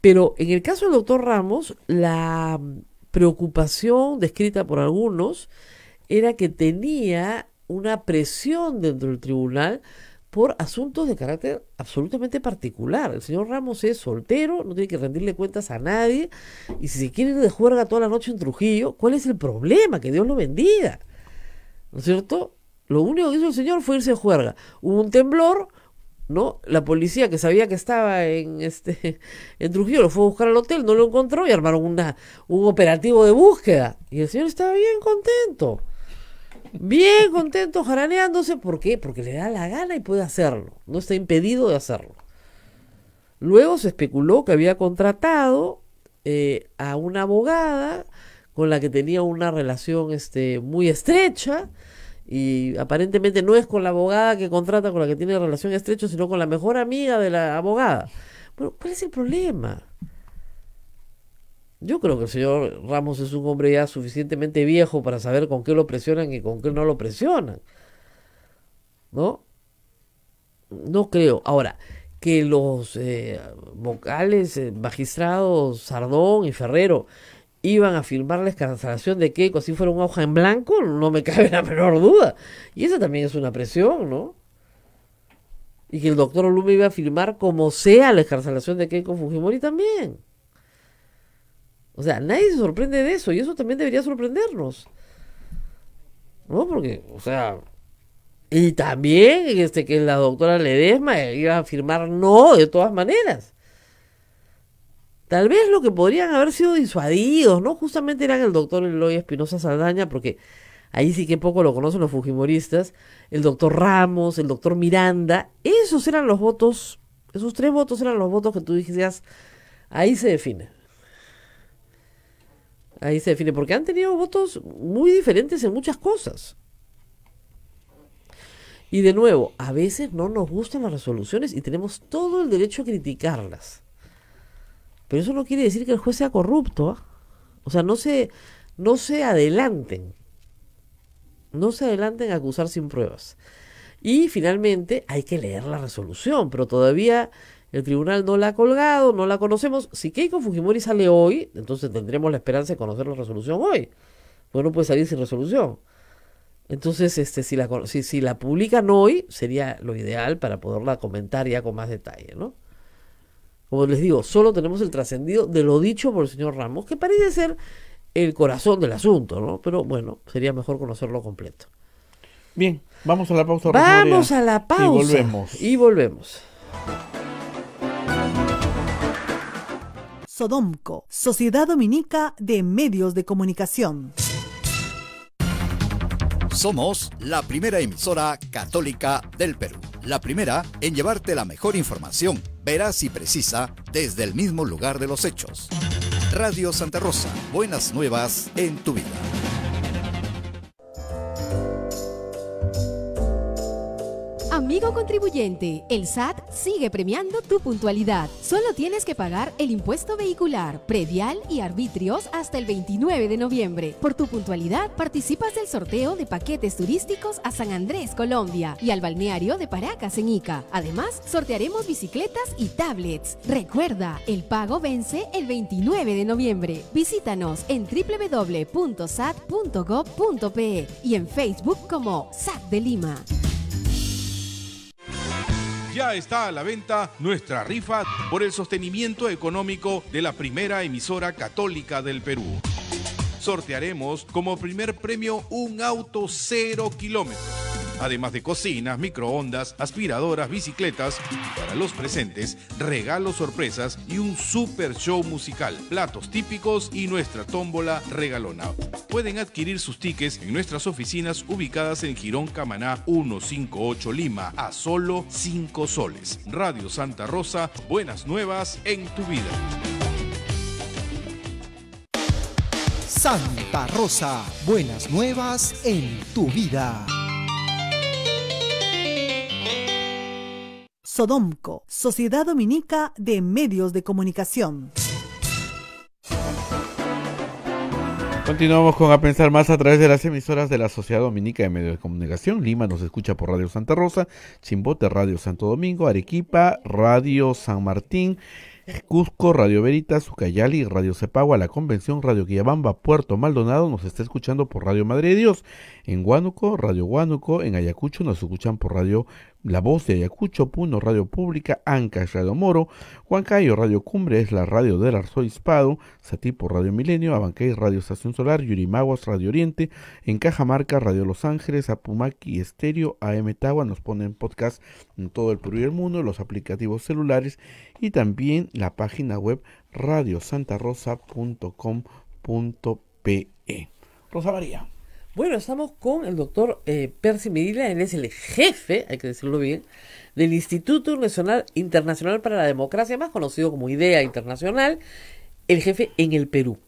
Speaker 1: Pero en el caso del doctor Ramos, la preocupación descrita por algunos era que tenía una presión dentro del tribunal por asuntos de carácter absolutamente particular. El señor Ramos es soltero, no tiene que rendirle cuentas a nadie, y si se quiere ir de juerga toda la noche en Trujillo, ¿cuál es el problema? Que Dios lo bendiga. ¿No es cierto? Lo único que hizo el señor fue irse de juerga. Hubo un temblor, ¿no? La policía que sabía que estaba en este en Trujillo lo fue a buscar al hotel, no lo encontró y armaron una, un operativo de búsqueda. Y el señor estaba bien contento. Bien contento, jaraneándose. ¿Por qué? Porque le da la gana y puede hacerlo. No está impedido de hacerlo. Luego se especuló que había contratado eh, a una abogada con la que tenía una relación este, muy estrecha y aparentemente no es con la abogada que contrata, con la que tiene relación estrecha, sino con la mejor amiga de la abogada. Bueno, ¿cuál es el problema? Yo creo que el señor Ramos es un hombre ya suficientemente viejo para saber con qué lo presionan y con qué no lo presionan. ¿No? No creo. Ahora, que los eh, vocales, eh, magistrados Sardón y Ferrero, iban a firmar la escarcelación de Keiko si fuera una hoja en blanco, no me cabe la menor duda. Y esa también es una presión, ¿no? Y que el doctor Olume iba a firmar como sea la escarcelación de Keiko Fujimori también. O sea, nadie se sorprende de eso y eso también debería sorprendernos. ¿No? Porque, o sea... Y también este, que la doctora Ledesma iba a firmar no de todas maneras. Tal vez lo que podrían haber sido disuadidos, ¿no? Justamente eran el doctor Eloy Espinosa Saldaña, porque ahí sí que poco lo conocen los fujimoristas, el doctor Ramos, el doctor Miranda, esos eran los votos, esos tres votos eran los votos que tú dijeras, ahí se define. Ahí se define, porque han tenido votos muy diferentes en muchas cosas. Y de nuevo, a veces no nos gustan las resoluciones y tenemos todo el derecho a criticarlas. Pero eso no quiere decir que el juez sea corrupto. ¿ah? O sea, no se, no se adelanten. No se adelanten a acusar sin pruebas. Y finalmente hay que leer la resolución, pero todavía el tribunal no la ha colgado, no la conocemos. Si Keiko Fujimori sale hoy, entonces tendremos la esperanza de conocer la resolución hoy. Pues no puede salir sin resolución. Entonces, este, si la, si la publican hoy, sería lo ideal para poderla comentar ya con más detalle, ¿no? Como les digo, solo tenemos el trascendido de lo dicho por el señor Ramos, que parece ser el corazón del asunto, ¿no? Pero bueno, sería mejor conocerlo completo. Bien, vamos a la pausa. Vamos a la pausa. Y volvemos. Y volvemos. Sodomco, Sociedad Dominica de Medios de Comunicación.
Speaker 4: Somos
Speaker 2: la primera emisora católica del Perú. La primera, en llevarte la mejor información, veraz y precisa, desde el mismo lugar de los hechos. Radio Santa Rosa,
Speaker 4: buenas nuevas en tu vida. Amigo contribuyente, el SAT sigue premiando tu puntualidad. Solo tienes que pagar el impuesto vehicular, predial y arbitrios hasta el 29 de noviembre. Por tu puntualidad, participas del sorteo de paquetes turísticos a San Andrés, Colombia y al balneario de Paracas en Ica. Además, sortearemos bicicletas y tablets. Recuerda, el pago vence el 29 de noviembre. Visítanos en www.sat.gov.pe y en Facebook como SAT de Lima
Speaker 3: ya está a la venta nuestra rifa por el sostenimiento económico de la primera emisora católica del Perú. Sortearemos como primer premio un auto cero kilómetros además de cocinas, microondas, aspiradoras, bicicletas y para los presentes, regalos sorpresas y un super show musical, platos típicos y nuestra tómbola regalona. Pueden adquirir sus tickets en nuestras oficinas ubicadas en Girón Camaná 158 Lima a solo 5 soles. Radio Santa Rosa, buenas nuevas en tu vida.
Speaker 2: Santa Rosa, buenas nuevas en tu vida.
Speaker 1: Sodomco, Sociedad Dominica de Medios de Comunicación.
Speaker 3: Continuamos con A Pensar Más a través de las emisoras de la Sociedad Dominica de Medios de Comunicación. Lima nos escucha por Radio Santa Rosa, Chimbote Radio Santo Domingo, Arequipa Radio San Martín, Cusco Radio Veritas, Ucayali Radio Cepagua, La Convención Radio Guillabamba, Puerto Maldonado nos está escuchando por Radio Madre Dios. En Huánuco, Radio Huánuco, en Ayacucho nos escuchan por Radio la Voz de Ayacucho, Puno, Radio Pública, Ancash, Radio Moro, Huancayo, Radio Cumbre, es la radio del Arzobispado, Satipo, Radio Milenio, Abancay, Radio Estación Solar, Yurimaguas, Radio Oriente, en Cajamarca, Radio Los Ángeles, Apumaki, Estéreo, AM Tawa, nos ponen podcast en todo el Perú y el mundo, los aplicativos celulares y también la página web radiosantarosa.com.pe.
Speaker 1: Rosa María. Bueno, estamos con el doctor eh, Percy Medina, él es el jefe, hay que decirlo bien, del Instituto Nacional Internacional para la Democracia, más conocido como IDEA Internacional, el jefe en el Perú.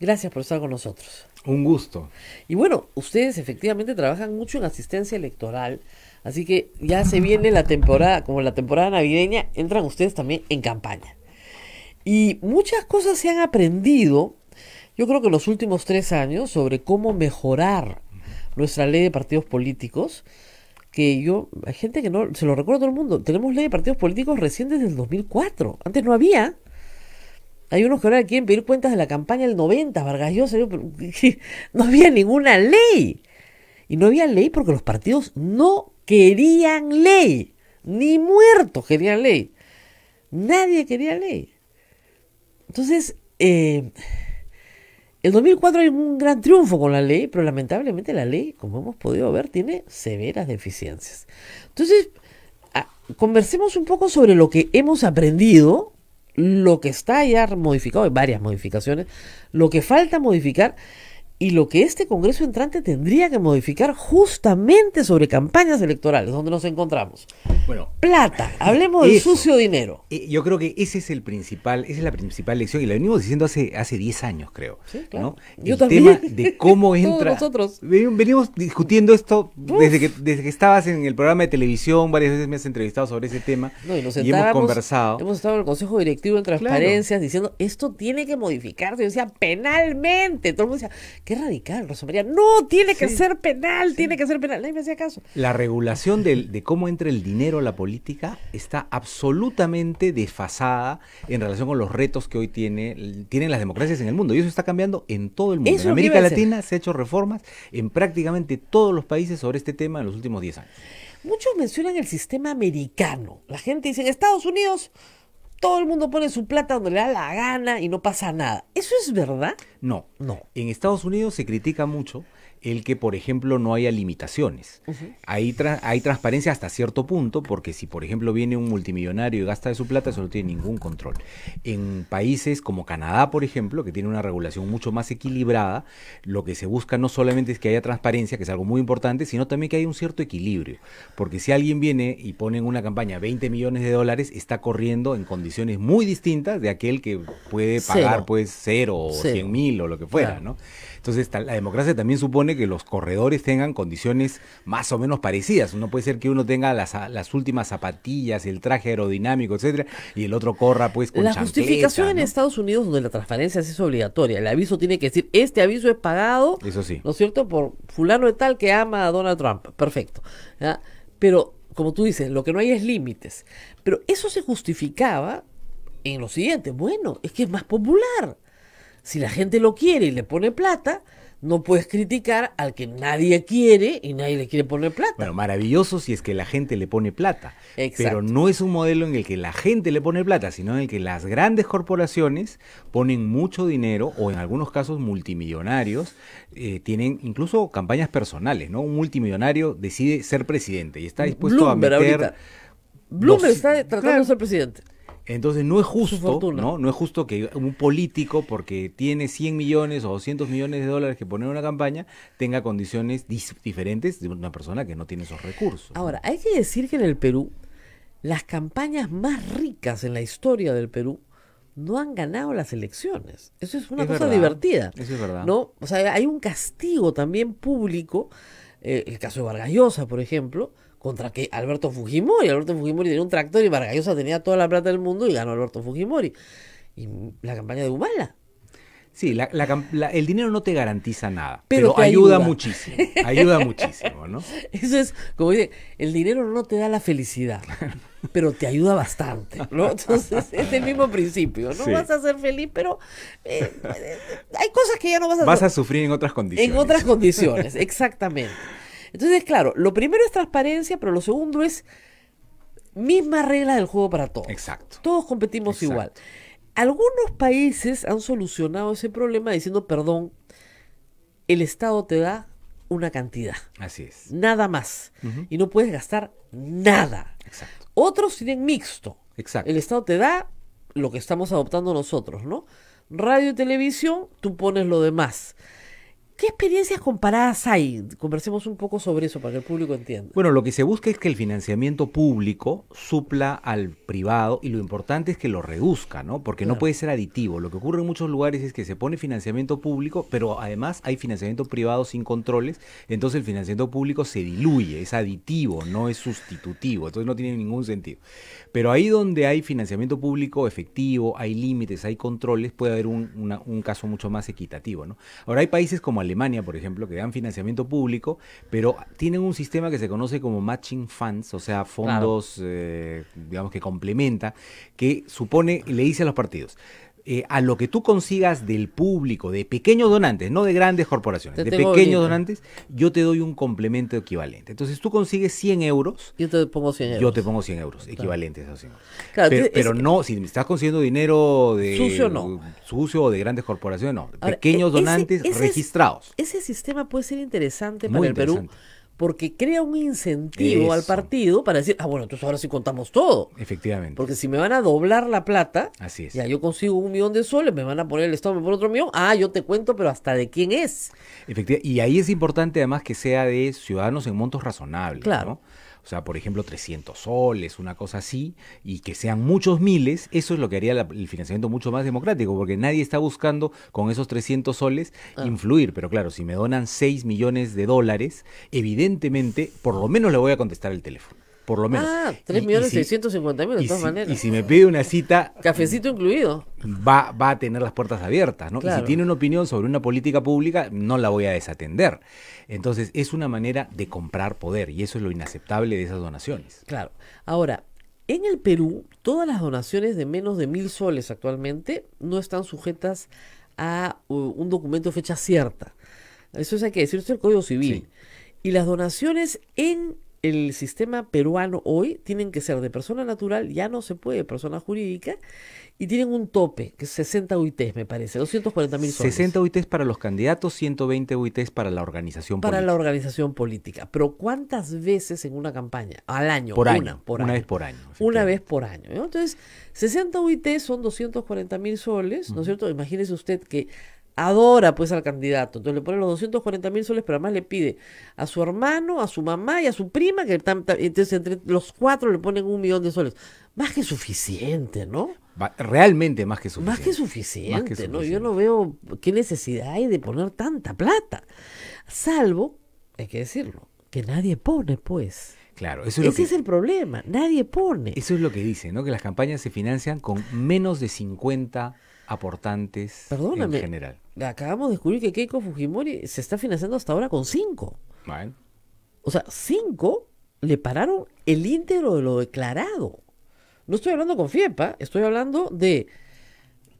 Speaker 1: Gracias por estar con nosotros. Un gusto. Y bueno, ustedes efectivamente trabajan mucho en asistencia electoral, así que ya se viene la temporada, como la temporada navideña, entran ustedes también en campaña. Y muchas cosas se han aprendido yo creo que los últimos tres años sobre cómo mejorar nuestra ley de partidos políticos, que yo, hay gente que no, se lo recuerdo a todo el mundo, tenemos ley de partidos políticos recién desde el 2004, antes no había. Hay unos que ahora quieren pedir cuentas de la campaña del 90, Vargas Llosa, yo, no había ninguna ley. Y no había ley porque los partidos no querían ley, ni muertos querían ley. Nadie quería ley. Entonces, eh, el 2004 hay un gran triunfo con la ley, pero lamentablemente la ley, como hemos podido ver, tiene severas deficiencias. Entonces, conversemos un poco sobre lo que hemos aprendido, lo que está ya modificado, hay varias modificaciones, lo que falta modificar y lo que este Congreso entrante tendría que modificar justamente sobre campañas electorales, donde nos encontramos. Bueno, plata, hablemos de sucio dinero.
Speaker 2: Eh, yo creo que ese es el principal, esa es la principal lección y la venimos diciendo hace hace 10 años, creo, sí, claro. el tema de cómo entra nosotros. Venimos discutiendo esto desde que desde que estabas en el programa de televisión, varias veces me has entrevistado sobre ese tema no, y, nos y hemos conversado.
Speaker 1: Hemos estado en el Consejo Directivo en Transparencias diciendo, esto tiene que modificarse, yo decía, penalmente, todo el mundo decía, radical, No, tiene que ser penal, tiene que ser penal. Nadie me hacía caso.
Speaker 2: La regulación de, cómo entra el dinero a la política está absolutamente desfasada en relación con los retos que hoy tiene, tienen las democracias en el mundo. Y eso está cambiando en todo el mundo. en América Latina se han hecho reformas en prácticamente todos los países sobre este
Speaker 1: tema en los últimos 10 años. Muchos mencionan el sistema americano. La gente dice, en Estados Unidos todo el mundo pone su plata donde le da la gana y no pasa nada. ¿Eso es verdad?
Speaker 2: No. No. En Estados Unidos se critica mucho el que, por ejemplo, no haya limitaciones. hay transparencia hasta cierto punto, porque si, por ejemplo, viene un multimillonario y gasta de su plata, eso no tiene ningún control. En países como Canadá, por ejemplo, que tiene una regulación mucho más equilibrada, lo que se busca no solamente es que haya transparencia, que es algo muy importante, sino también que haya un cierto equilibrio. Porque si alguien viene y pone en una campaña 20 millones de dólares, está corriendo en condiciones muy distintas de aquel que puede pagar pues cero o 100 mil o lo que fuera, ¿no? Entonces, la democracia también supone que los corredores tengan condiciones más o menos parecidas. No puede ser que uno tenga las, últimas zapatillas, el traje aerodinámico, etcétera, y el otro corra pues con La justificación en
Speaker 1: Estados Unidos donde la transparencia es obligatoria, el aviso tiene que decir, este aviso es pagado, ¿no es cierto?, por fulano de tal que ama a Donald Trump. Perfecto. Pero, como tú dices, lo que no hay es límites. Pero eso se justificaba en lo siguiente, bueno, es que es más popular. Si la gente lo quiere y le pone plata, no puedes criticar al que nadie quiere y nadie le quiere
Speaker 2: poner plata. Bueno, maravilloso si es que la gente le pone plata. Pero no es un modelo en el que la gente le pone plata, sino en el que las grandes corporaciones ponen mucho dinero o en algunos casos multimillonarios eh, tienen incluso campañas personales, ¿no? Un multimillonario decide ser presidente y está dispuesto a meter... Ahorita. Bloomberg está
Speaker 1: tratando de ser presidente.
Speaker 2: Entonces no es justo, ¿no? No es justo que un político, porque tiene 100 millones o 200 millones de dólares que poner una campaña, tenga condiciones diferentes de una persona
Speaker 1: que no tiene esos recursos. Ahora, hay que decir que en el Perú, las campañas más ricas en la historia del Perú no han ganado las elecciones. Eso es una cosa divertida. Eso es verdad. ¿no? O sea, hay un castigo también público, eh, el caso de Vargas por ejemplo, ¿Contra que Alberto Fujimori. Alberto Fujimori tenía un tractor y Vargallosa tenía toda la plata del mundo y ganó Alberto Fujimori. Y la campaña de Humala. Sí, el dinero no te garantiza nada, pero, ayuda, muchísimo, ayuda muchísimo, ¿no? Eso es, como dice, el dinero no te da la felicidad, pero te ayuda bastante, ¿no? Entonces es el mismo principio, no vas a ser feliz, pero eh, eh, hay cosas que ya no vas a... Vas a sufrir en otras condiciones. En otras condiciones, exactamente. Entonces, claro, lo primero es transparencia, pero lo segundo es misma regla del juego para todos. Exacto. Todos competimos igual. Algunos países han solucionado ese problema diciendo, perdón, el Estado te da una cantidad. Así es. Nada más. Y no puedes gastar nada. Exacto. Otros tienen mixto. Exacto. El Estado te da lo que estamos adoptando nosotros, ¿no? Radio y televisión, tú pones lo demás. ¿Qué experiencias comparadas hay? Conversemos un poco sobre eso para que el público entienda.
Speaker 2: Bueno, lo que se busca es que el financiamiento público supla al privado y lo importante es que lo reduzca, ¿no? Porque no puede ser aditivo. Lo que ocurre en muchos lugares es que se pone financiamiento público, pero además hay financiamiento privado sin controles, entonces el financiamiento público se diluye, es aditivo, no es sustitutivo, entonces no tiene ningún sentido. Pero ahí donde hay financiamiento público efectivo, hay límites, hay controles, puede haber un, un caso mucho más equitativo, ¿no? Ahora hay países como Alemania, Alemania, por ejemplo, que dan financiamiento público, pero tienen un sistema que se conoce como matching funds, o sea, fondos, eh, digamos, que complementa, que supone, le dice a los partidos, eh, a lo que tú consigas del público, de pequeños donantes, no de grandes corporaciones, de pequeños donantes, yo te doy un complemento equivalente. Entonces tú consigues 100 euros. Yo te pongo 100 euros. Yo te pongo 100 euros, equivalentes pero, no, si me estás consiguiendo dinero de, sucio, no. sucio o de grandes corporaciones, no. pequeños e- donantes registrados.
Speaker 1: Ese sistema puede ser interesante para el Perú porque crea un incentivo al partido para decir, ah, bueno, entonces ahora sí contamos todo. Efectivamente. Porque si me van a doblar la plata, Así es. ya yo consigo un millón de soles, me van a poner el Estado, me pone otro millón, ah, yo te cuento, pero hasta de quién es.
Speaker 2: Efectivamente, y ahí es importante además que sea
Speaker 1: de ciudadanos en montos
Speaker 2: razonables. Claro. ¿no? o sea, por ejemplo, 300 soles, una cosa así, y que sean muchos miles, eso es lo que haría el financiamiento mucho más democrático, porque nadie está buscando con esos 300 soles ah. influir, pero claro, si me donan 6 millones de dólares, evidentemente, por lo menos le voy a contestar el teléfono por lo menos. Ah, 3.650.000
Speaker 1: millones mil, de todas maneras. Y
Speaker 2: si me pide una cita... Cafecito incluido. Va, a tener las puertas abiertas, ¿no? Y si tiene una opinión sobre una política pública, no la voy a desatender. Entonces, es una manera de comprar poder
Speaker 1: y eso es lo inaceptable de esas donaciones. Claro. Ahora, en el Perú, todas las donaciones de menos de mil soles actualmente no están sujetas a un documento de fecha cierta. Eso es hay que decir, es el Código Civil. Y las donaciones en el sistema peruano hoy tienen que ser de persona natural, ya no se puede, persona jurídica, y tienen un tope, que es 60 UITs, me parece, 240 mil soles. 60 UITs
Speaker 2: para los candidatos, 120 UITs para la organización política. Para la
Speaker 1: organización política. Pero ¿cuántas veces en una campaña? Al año. Por una, Por una vez por año. Una vez por año. Entonces, 60 UITs son 240 mil soles, ¿no es cierto? Imagínese usted que adora pues al candidato. Entonces le pone los 240 mil soles, pero además le pide a su hermano, a su mamá y a su prima, que entonces entre los cuatro le ponen un millón de soles. Más que suficiente, ¿no? Realmente más que suficiente. Más que suficiente, ¿no? Yo no veo qué necesidad hay de poner tanta plata. Salvo, hay que decirlo, que nadie pone, pues.
Speaker 2: Claro, eso es Ese que, es el problema, nadie pone. Eso es lo que dice, ¿no? Que las campañas se financian con menos de 50 aportantes en general.
Speaker 1: Acabamos de descubrir que Keiko Fujimori se está financiando hasta ahora con cinco. O sea, cinco le pararon el íntegro de lo declarado. No estoy hablando con FIEPA, estoy hablando de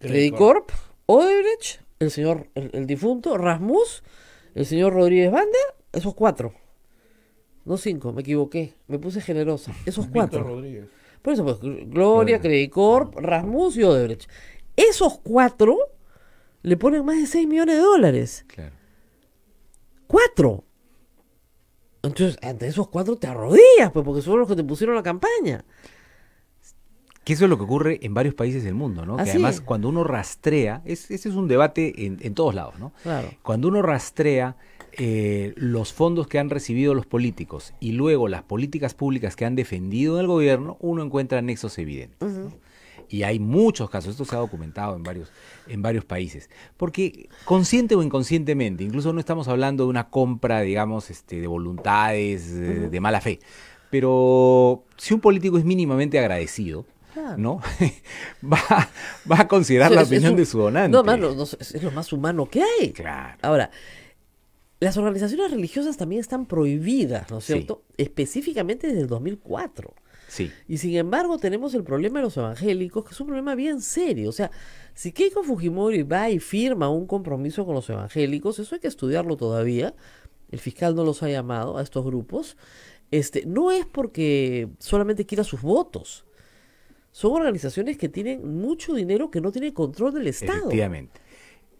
Speaker 1: Credicorp, Odebrecht, el señor, el, difunto, Rasmus, el señor Rodríguez Banda, esos cuatro. No cinco, me equivoqué, me puse generosa. Esos cuatro. Por eso, pues, Gloria, Credicorp, Rasmus y Odebrecht esos cuatro le ponen más de 6 millones de dólares. Claro. Cuatro. Entonces, ante esos cuatro te arrodillas, pues, porque son los que te pusieron la campaña. Que eso es lo que
Speaker 2: ocurre en varios países del mundo, ¿no? que además, cuando uno rastrea, ese es un debate en, todos lados, ¿no? Claro. Cuando uno rastrea eh, los fondos que han recibido los políticos y luego las políticas públicas que han defendido el gobierno, uno encuentra nexos evidentes y hay muchos casos, esto se ha documentado en varios, en varios países, porque consciente o inconscientemente, incluso no estamos hablando de una compra, digamos, este, de voluntades, eh, de mala fe, pero si un político es mínimamente agradecido, ¿no? va, a considerar la opinión de su donante. No,
Speaker 1: es lo más humano que hay. Ahora, las organizaciones religiosas también están prohibidas, ¿no es cierto? Específicamente desde el 2004. Sí. Y sin embargo tenemos el problema de los evangélicos, que es un problema bien serio. O sea, si Keiko Fujimori va y firma un compromiso con los evangélicos, eso hay que estudiarlo todavía. El fiscal no los ha llamado a estos grupos. Este, no es porque solamente quiera sus votos. Son organizaciones que tienen mucho dinero que no tiene control del Estado. Efectivamente.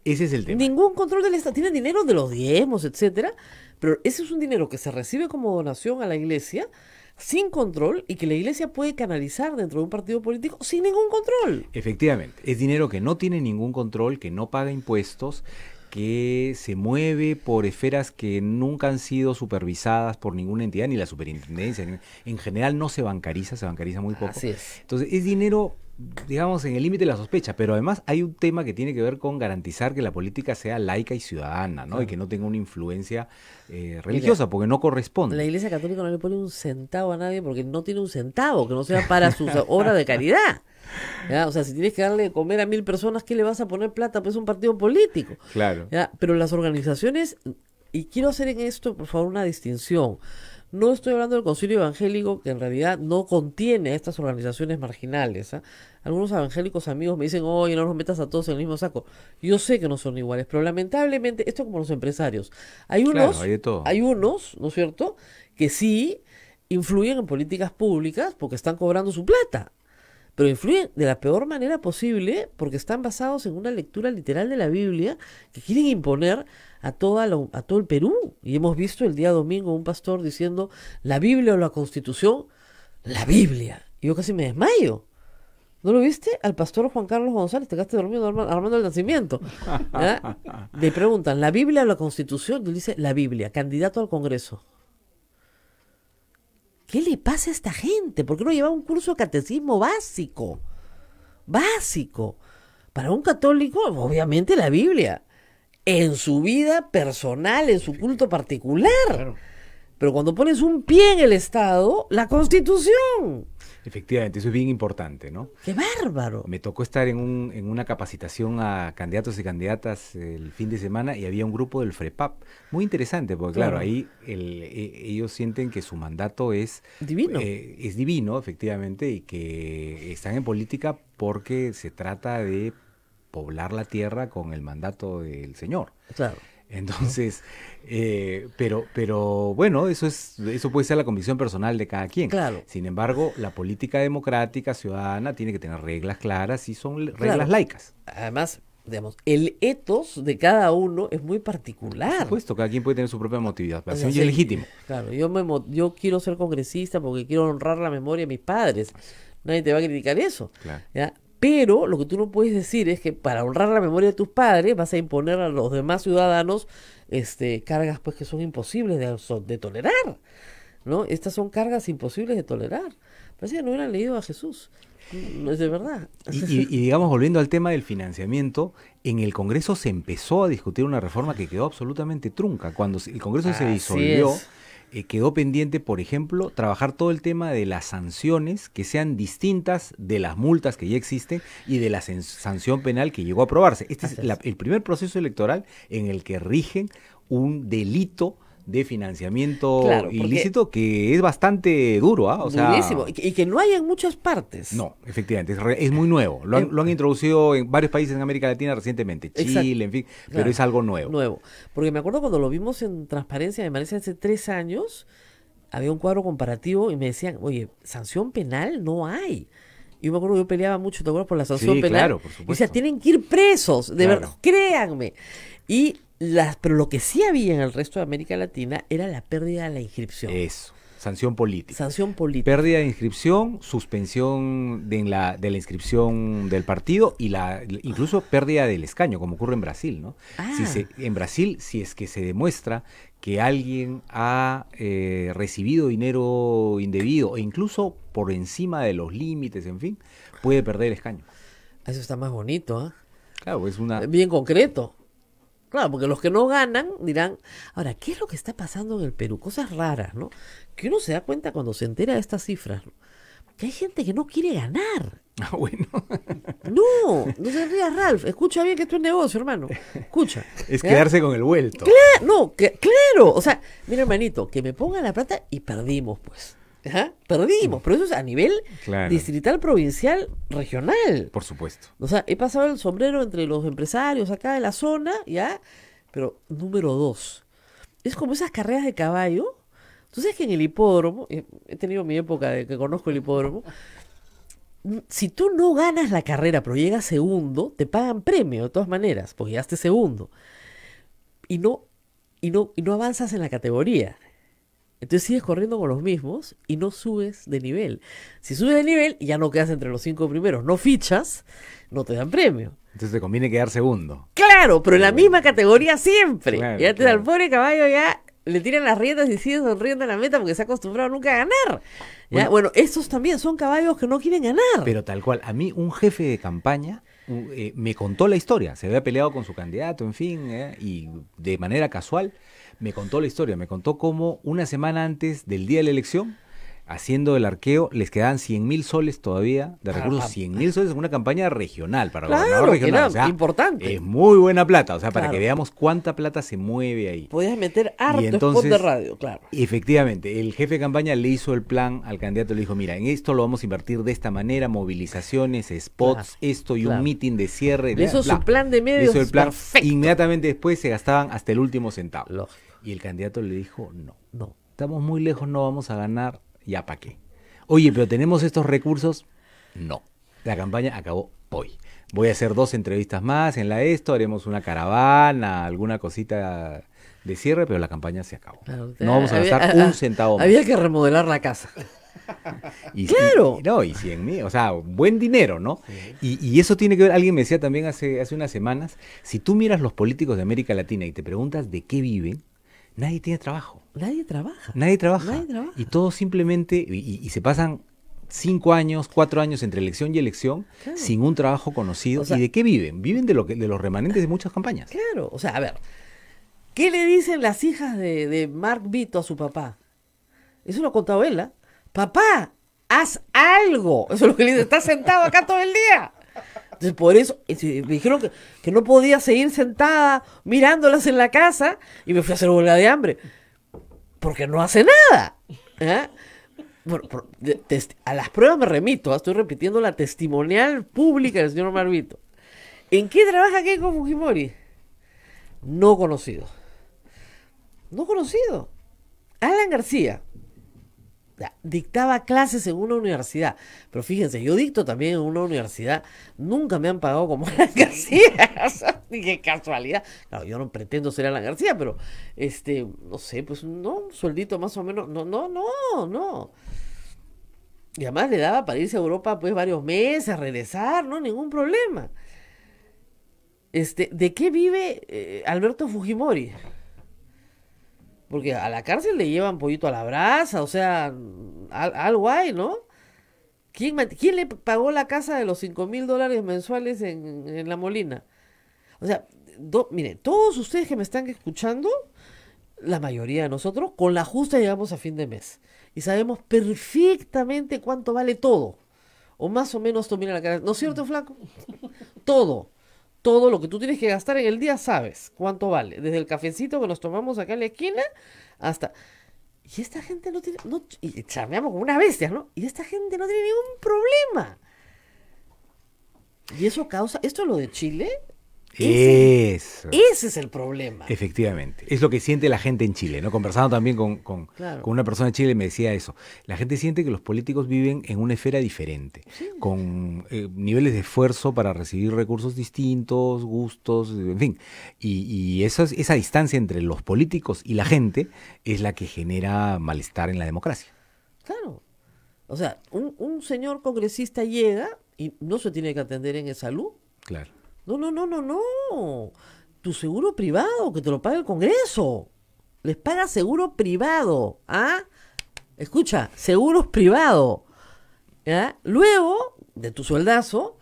Speaker 1: Ese es el tema. Ningún control del Estado. Tienen dinero de los diezmos, etcétera. Pero ese es un dinero que se recibe como donación a la iglesia sin control y que la iglesia puede canalizar dentro de un partido político sin ningún
Speaker 2: control. Efectivamente, es dinero que no tiene ningún control, que no paga impuestos, que se mueve por esferas que nunca han sido supervisadas por ninguna entidad, ni la superintendencia. En general no se bancariza, se bancariza muy poco. Entonces, es dinero digamos, en el límite de la sospecha, pero además hay un tema que tiene que ver con garantizar que la política sea laica y ciudadana, ¿no? Y que no tenga una influencia eh, religiosa, porque no corresponde. La
Speaker 1: Iglesia Católica no le pone un centavo a nadie porque no tiene un centavo, que no sea para sus obras de caridad. O sea, si tienes que darle de comer a mil personas, ¿qué le vas a poner plata? Pues un partido político. Claro. Pero las organizaciones, y quiero hacer en esto, por favor, una distinción. No estoy hablando del concilio evangélico que en realidad no contiene a estas organizaciones marginales. ¿ah? Algunos evangélicos amigos me dicen, oye, no nos metas a todos en el mismo saco. Yo sé que no son iguales, pero lamentablemente, esto es como los empresarios. Hay unos, hay unos, ¿no es cierto?, que sí influyen en políticas públicas porque están cobrando su plata pero influyen de la peor manera posible porque están basados en una lectura literal de la Biblia que quieren imponer a, a todo el Perú. Y hemos visto el día domingo un pastor diciendo, la Biblia o la Constitución, la Biblia. Y yo casi me desmayo. ¿No lo viste? Al pastor Juan Carlos González, te quedaste dormido armando el nacimiento. Le preguntan, ¿la Biblia o la Constitución? Y dice, la Biblia, candidato al Congreso. ¿Qué le pasa a esta gente? ¿Por qué no lleva un curso de catecismo básico? Básico. Para un católico, obviamente la Biblia. En su vida personal, en su culto particular. Pero cuando pones un pie en el Estado, la Constitución.
Speaker 2: Efectivamente, eso es bien importante, ¿no? ¡Qué bárbaro! Me tocó estar en, un, en una capacitación a candidatos y candidatas el fin de semana y había un grupo del FREPAP. Muy interesante, porque claro, ahí e, ellos sienten que su mandato es eh, es divino, efectivamente, y que están en política porque se trata de poblar la tierra con el mandato del Señor. Claro. Entonces, eh, pero, pero bueno, eso es, eso puede ser la convicción personal de cada quien. Claro. Sin embargo, la política democrática ciudadana tiene que tener reglas claras y son reglas laicas. Además, digamos, el etos de cada uno
Speaker 1: es muy particular. Por
Speaker 2: supuesto, cada quien puede tener su propia motivación es legítimo.
Speaker 1: Claro, yo, me, yo quiero ser congresista porque quiero honrar la memoria de mis padres. Nadie te va a criticar eso. Claro. ¿ya? Pero lo que tú no puedes decir es que para honrar la memoria de tus padres vas a imponer a los demás ciudadanos este, cargas pues que son imposibles de, tolerar. ¿no? Estas son cargas imposibles de tolerar. Parecía pues que no hubieran leído a Jesús. No mm, es de verdad.
Speaker 2: Y, digamos, volviendo al tema del financiamiento, en el Congreso se empezó a discutir una reforma que quedó absolutamente trunca. Cuando el Congreso se disolvió, eh, quedó pendiente, por ejemplo, trabajar todo el tema de las sanciones que sean distintas de las multas que ya existen y de la sanción penal que llegó a aprobarse. Este es, el primer proceso electoral en el que rigen un delito de financiamiento ilícito que es bastante duro, ¿ah? O sea,
Speaker 1: Y, que, no hay en muchas partes. No,
Speaker 2: efectivamente, es, muy
Speaker 1: nuevo. Lo han, introducido en varios países en América Latina recientemente, Chile, en fin, pero es algo nuevo. Nuevo. Porque me acuerdo cuando lo vimos en Transparencia, me parece hace tres años, había un cuadro comparativo y me decían, oye, sanción penal no hay. Y yo me acuerdo que yo peleaba mucho, ¿te acuerdas? Por la sanción sí, penal. Claro, por supuesto. o sea, tienen que ir presos, de verdad, créanme. Y pero lo que sí había en el resto de América Latina era la pérdida de la inscripción. Eso.
Speaker 2: Sanción política. Sanción política. Pérdida de inscripción, suspensión de la, inscripción del partido y la incluso pérdida del escaño, como ocurre en Brasil, ¿no? Ah. en Brasil, si es que se demuestra que alguien ha eh, recibido dinero indebido e incluso por encima de los límites, en fin, puede perder el
Speaker 1: escaño. Eso está más bonito, ¿ah? Claro, es una... Bien concreto. Claro, porque los que no ganan dirán, ahora, ¿qué es lo que está pasando en el Perú? Cosas raras, ¿no? Que uno se da cuenta cuando se entera de estas cifras, que hay gente que no quiere ganar. Ah, bueno. No, no se rías, Ralph. Escucha bien que esto es negocio, hermano. Escucha. Es ¿Eh? quedarse con el vuelto. Claro, no, claro. O sea, mira, hermanito, que me ponga la plata y perdimos, pues. Perdimos, pero eso es a nivel distrital, provincial, regional. Por supuesto. O sea, he pasado el sombrero entre los empresarios acá de la zona, ¿ya? Pero número dos, es como esas carreras de caballo. Tú sabes que en el hipódromo, eh, he tenido mi época de que conozco el hipódromo, si tú no ganas la carrera, pero llegas segundo, te pagan premio de todas maneras, porque llegaste segundo. Y no, y no, y no avanzas en la categoría. Entonces sigues corriendo con los mismos y no subes de nivel. Si subes de nivel, ya no quedas entre los cinco primeros. No fichas, no te dan premio. Entonces te conviene quedar segundo. Claro, pero en la misma categoría siempre. ya te el pobre caballo ya le tiran las riendas y sigue sonriendo en la meta porque se ha acostumbrado nunca a ganar. Bueno, esos también son caballos que no quieren ganar. Pero tal cual, a mí un
Speaker 2: jefe de campaña eh, me contó la historia. Se había peleado con su candidato, en fin, eh, y de manera casual me contó la historia, me contó cómo una semana antes del día de la elección haciendo el arqueo, les quedaban 100 mil soles todavía de ah, recursos. 100 mil soles en una campaña regional para claro, gobernador regional. importante. Es muy buena plata, o sea, para que veamos cuánta plata se mueve ahí.
Speaker 1: Podías meter harto de radio, claro.
Speaker 2: Efectivamente, el jefe de campaña le hizo el plan al candidato, le dijo, mira, en esto lo vamos a invertir de esta manera, movilizaciones, spots, esto y un mitin de cierre. Eso es su plan de medios plan. Inmediatamente después se gastaban hasta el último centavo. Lógico. Y el candidato le dijo, no. No. Estamos muy lejos, no vamos a ganar ya para qué. Oye, pero tenemos estos recursos. No. La campaña acabó hoy. Voy a hacer dos entrevistas más en la esto, haremos una caravana, alguna cosita de cierre, pero la campaña se acabó.
Speaker 1: no vamos a gastar un centavo más. Había que remodelar la casa.
Speaker 2: claro. no, y 100 mil, o sea, buen dinero, ¿no? Y, eso tiene que ver, alguien me decía también hace, hace unas semanas, si tú miras los políticos de América Latina y te preguntas de qué viven, nadie tiene trabajo.
Speaker 1: Nadie trabaja.
Speaker 2: Nadie trabaja. Nadie trabaja. Y todo simplemente, y, se pasan cinco años, cuatro años entre elección y elección sin un trabajo conocido. ¿Y de qué viven? Viven de, lo que, de los remanentes de muchas campañas. Claro, o sea, a ver,
Speaker 1: ¿qué le dicen las hijas de, de Mark Vito a su papá? Eso lo ha contado ¿ah? Papá, haz algo. Eso es lo que le dice, está sentado acá todo el día. Entonces, por eso me dijeron que, no podía seguir sentada mirándolas en la casa y me fui a hacer huelga de hambre. Porque no hace nada. ¿eh? a las pruebas me remito, ¿ah? estoy repitiendo la testimonial pública del señor Marvito. ¿En qué trabaja Keiko Fujimori? No conocido. No conocido. Alan García, dictaba clases en una universidad. Pero fíjense, yo dicto también en una universidad. Nunca me han pagado como Alan García. Ni qué casualidad. Claro, yo no pretendo ser Alan García, pero este, no sé, pues no, un sueldito más o menos. No, no, no, no. Y además le daba para irse a Europa pues varios meses, regresar, no, ningún problema. Este, ¿de qué vive eh, Alberto Fujimori? Porque a la cárcel le llevan pollito a la brasa, o sea, algo hay, ¿no? ¿Quién, ¿Quién, le pagó la casa de los cinco mil dólares mensuales en, La Molina? O sea, mire, miren, todos ustedes que me están escuchando, la mayoría de nosotros, con la justa llegamos a fin de mes. Y sabemos perfectamente cuánto vale todo. O más o menos la cara. ¿No es cierto, mm. Flaco? todo todo lo que tú tienes que gastar en el día, sabes cuánto vale. Desde el cafecito que nos tomamos acá en la esquina hasta... Y esta gente no tiene... y charmeamos como una bestia, ¿no? Y esta gente no tiene ningún problema. Y eso causa... Esto es lo de Chile eso. Ese es el problema.
Speaker 2: Efectivamente. Es lo que siente la gente en Chile, ¿no? Conversando también con, una persona de Chile me decía eso. La gente siente que los políticos viven en una esfera diferente, con eh, niveles de esfuerzo para recibir recursos distintos, gustos, en fin. Y, y esa, distancia entre los políticos y la gente es la que genera malestar en la democracia.
Speaker 1: Claro. O sea, un, señor congresista llega y no se tiene que atender en esa salud. Claro no, no, no, no, no. Tu seguro privado, que te lo paga el Congreso. Les paga seguro privado. ¿Ah? Escucha, seguros privado. Luego, de tu sueldazo,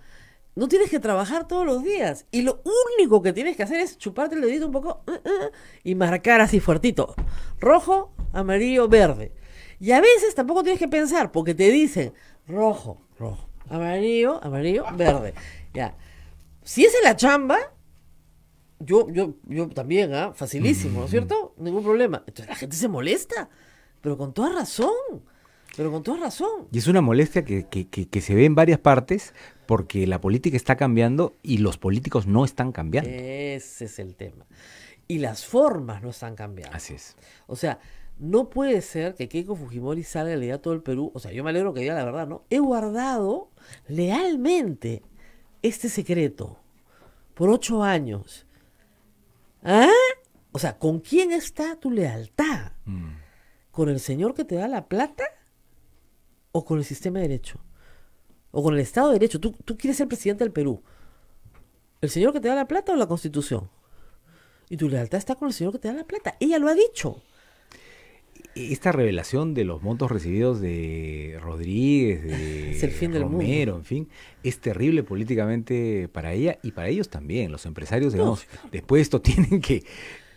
Speaker 1: no tienes que trabajar todos los días. Y lo único que tienes que hacer es chuparte el dedito un poco uh, uh, y marcar así fuertito. Rojo, amarillo, verde. Y a veces tampoco tienes que pensar, porque te dicen rojo, rojo, amarillo, amarillo, verde. Ya. Si es en la chamba, yo, yo, yo también, ¿ah? Facilísimo, ¿no es cierto? Ningún problema. Entonces la gente se molesta, pero con toda razón. Pero con toda razón.
Speaker 2: Y es una molestia que, se ve en varias partes porque la política está cambiando y los políticos no están cambiando.
Speaker 1: Ese es el tema. Y las formas no están cambiando. Así es. O sea, no puede ser que Keiko Fujimori salga y le a todo el Perú. O sea, yo me alegro que diga la verdad, ¿no? He guardado lealmente este secreto por ocho años. ¿Ah? O sea, ¿con quién está tu lealtad? Mm. ¿Con el señor que te da la plata? ¿O con el sistema de derecho? ¿O con el Estado de Derecho? Tú, tú quieres ser presidente del Perú. ¿El señor que te da la plata o la constitución? Y tu lealtad está con el señor que te da la plata. Ella lo ha dicho. E-, esta revelación de los montos
Speaker 2: recibidos de Rodríguez, de Romero, del en fin, es terrible políticamente para ella y para ellos también. Los empresarios, digamos, después de esto tienen que,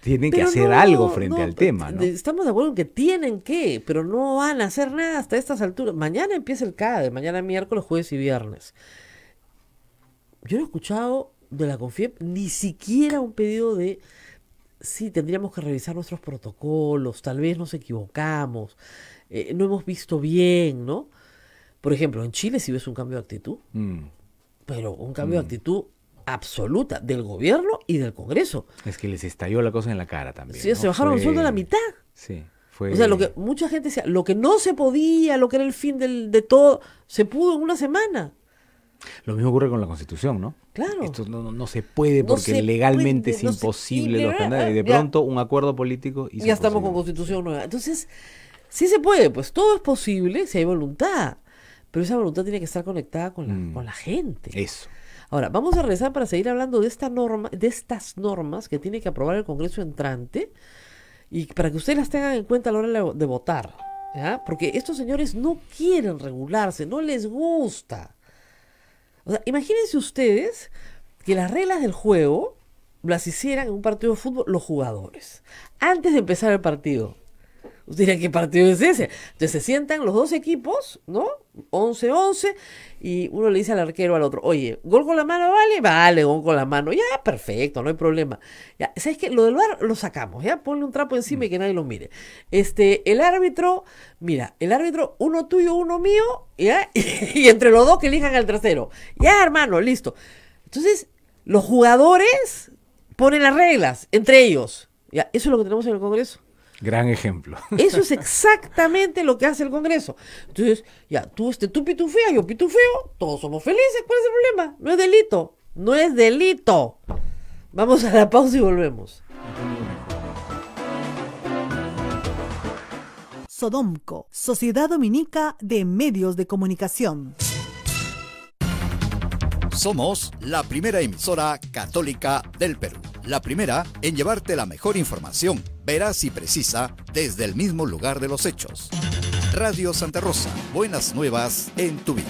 Speaker 2: tienen que hacer algo frente al tema,
Speaker 1: Estamos de acuerdo en que tienen que, pero no van a hacer nada hasta estas alturas. Mañana empieza el CADE, mañana miércoles, jueves y viernes. Yo no he escuchado de la CONFIEP ni siquiera un pedido de sí, tendríamos que revisar nuestros protocolos, tal vez nos equivocamos, eh, no hemos visto bien, ¿no? Por ejemplo, en Chile sí ves un cambio de actitud, mm. pero un cambio de mm. actitud absoluta del gobierno y del Congreso. Es que les estalló la cosa en la cara también. Sí, se bajaron el sueldo a la mitad. Sí. Fue... O sea, lo que mucha gente decía, lo que no se podía, lo que era el fin del, de todo, se pudo en una semana.
Speaker 2: Lo mismo ocurre con la Constitución, ¿no? Claro. Esto no, se puede porque legalmente es imposible y Y de pronto un acuerdo político. Y ya estamos con
Speaker 1: Constitución nueva. Entonces, sí se puede, pues todo es posible si hay voluntad. Pero esa voluntad tiene que estar conectada con la, mm. con la gente. Eso. Ahora, vamos a regresar para seguir hablando de, esta norma, de estas normas que tiene que aprobar el Congreso entrante y para que ustedes las tengan en cuenta a la hora de votar. Porque estos señores no quieren regularse, no les gusta imagínense ustedes que las reglas del juego las hicieran en un partido de fútbol los jugadores. Antes de empezar el partido, Usted dirá, ¿qué partido es ese? Entonces se sientan los dos equipos, ¿no? 11-11, y uno le dice al arquero al otro, oye, ¿gol con la mano vale? Vale, gol con la mano. Ya, perfecto, no hay problema. Ya, ¿sabes qué? Lo del bar lo sacamos, ya, ponle un trapo encima y que nadie lo mire. Este, el árbitro, mira, el árbitro, uno tuyo, uno mío, ya, y entre los dos que elijan al tercero. Ya, hermano, listo. Entonces, los jugadores ponen las reglas entre ellos. Ya, eso es lo que tenemos en el Congreso.
Speaker 2: Gran ejemplo. Eso es
Speaker 1: exactamente lo que hace el Congreso. Entonces, ya, tú, este, tú pitufeas, yo pitufeo, todos somos felices, ¿cuál es el problema? No es delito, no es delito. Vamos a la pausa y volvemos. Sodomco, Sociedad Dominica de Medios de Comunicación.
Speaker 2: Somos la primera emisora católica del Perú. La primera, en llevarte la mejor información, veraz y precisa, desde el mismo lugar de los hechos. Radio
Speaker 4: Santa Rosa, buenas nuevas en tu vida.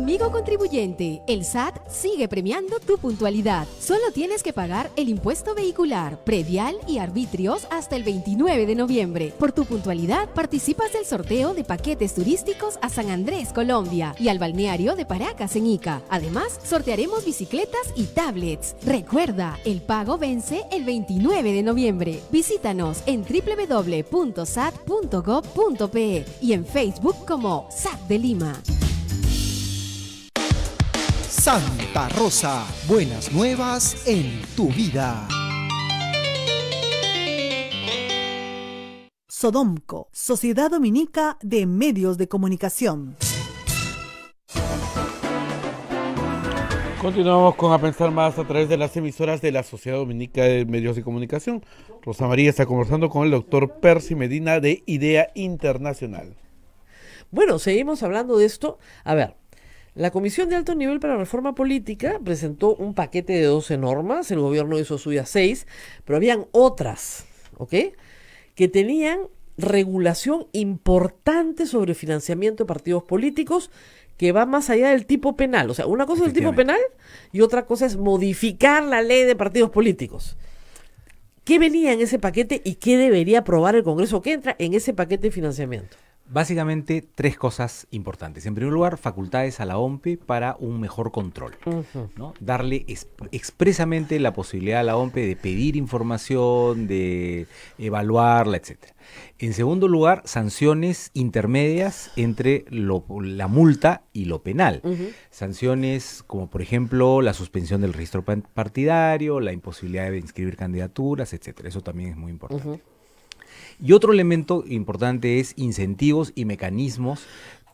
Speaker 4: Amigo contribuyente, el SAT sigue premiando tu puntualidad. Solo tienes que pagar el impuesto vehicular, predial y arbitrios hasta el 29 de noviembre. Por tu puntualidad participas del sorteo de paquetes turísticos a San Andrés, Colombia y al balneario de Paracas en Ica. Además, sortearemos bicicletas y tablets. Recuerda, el pago vence el 29 de noviembre. Visítanos en www.sat.gov.pe y en Facebook como SAT de Lima. Santa
Speaker 2: Rosa, buenas nuevas en tu vida.
Speaker 1: Sodomco, Sociedad Dominica de Medios de Comunicación.
Speaker 3: Continuamos con A Pensar Más a través de las emisoras de la Sociedad Dominica de Medios de Comunicación. Rosa María está conversando con el doctor Percy Medina de Idea Internacional.
Speaker 1: Bueno, seguimos hablando de esto. A ver, la Comisión de Alto Nivel para la Reforma Política presentó un paquete de 12 normas, el gobierno hizo suya 6, pero habían otras, ¿ok? Que tenían regulación importante sobre financiamiento de partidos políticos que va más allá del tipo penal. O sea, una cosa es el tipo penal y otra cosa es modificar la ley de partidos políticos. ¿Qué venía en ese paquete y qué debería aprobar el Congreso que entra en ese paquete de financiamiento? Básicamente
Speaker 2: tres cosas importantes. En primer lugar, facultades a la OMPE para un mejor control. ¿no? Darle expresamente la posibilidad a la OMPE de pedir información, de evaluarla, etc. En segundo lugar, sanciones intermedias entre la multa y lo penal. Sanciones como, por ejemplo, la suspensión del registro partidario, la imposibilidad de inscribir candidaturas, etc. Eso también es muy importante. Y otro elemento importante es incentivos y mecanismos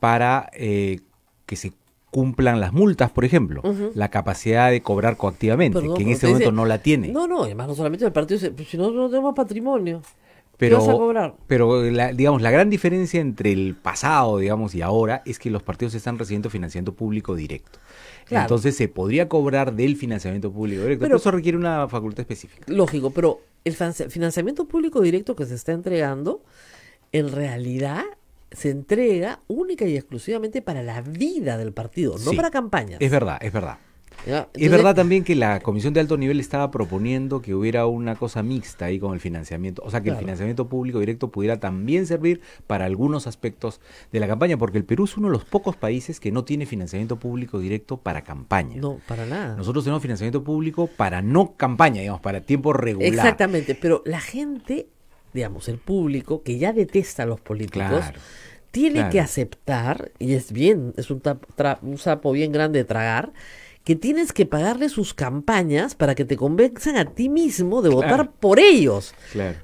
Speaker 2: para eh, que se cumplan las multas, por ejemplo, la capacidad de cobrar coactivamente, que en este momento no la tiene. No,
Speaker 1: no, además no solamente el partido, si no, no tenemos patrimonio. Pero, ¿Qué vas a cobrar?
Speaker 2: pero digamos, la gran diferencia entre el pasado, digamos, y ahora es que los partidos están recibiendo financiamiento público directo. Entonces se podría cobrar del financiamiento público directo, pero eso requiere una facultad específica.
Speaker 1: Lógico, pero el financiamiento público directo que se está entregando, en realidad se entrega única y exclusivamente para la vida del partido, no para campañas. Es
Speaker 2: verdad, es verdad es verdad también que la Comisión de Alto Nivel estaba proponiendo que hubiera una cosa mixta ahí con el financiamiento, o sea, que el financiamiento público directo pudiera también servir para algunos aspectos de la campaña, porque el Perú es uno de los pocos países que no tiene financiamiento público directo para campaña. No, para nada. Nosotros tenemos financiamiento público para no campaña, digamos, para tiempo regular.
Speaker 1: Exactamente, pero la gente, digamos, el público que ya detesta a los políticos. tiene que aceptar, y es bien, es un, un, sapo bien grande de tragar, que tienes que pagarle sus campañas para que te convenzan a ti mismo de votar por ellos.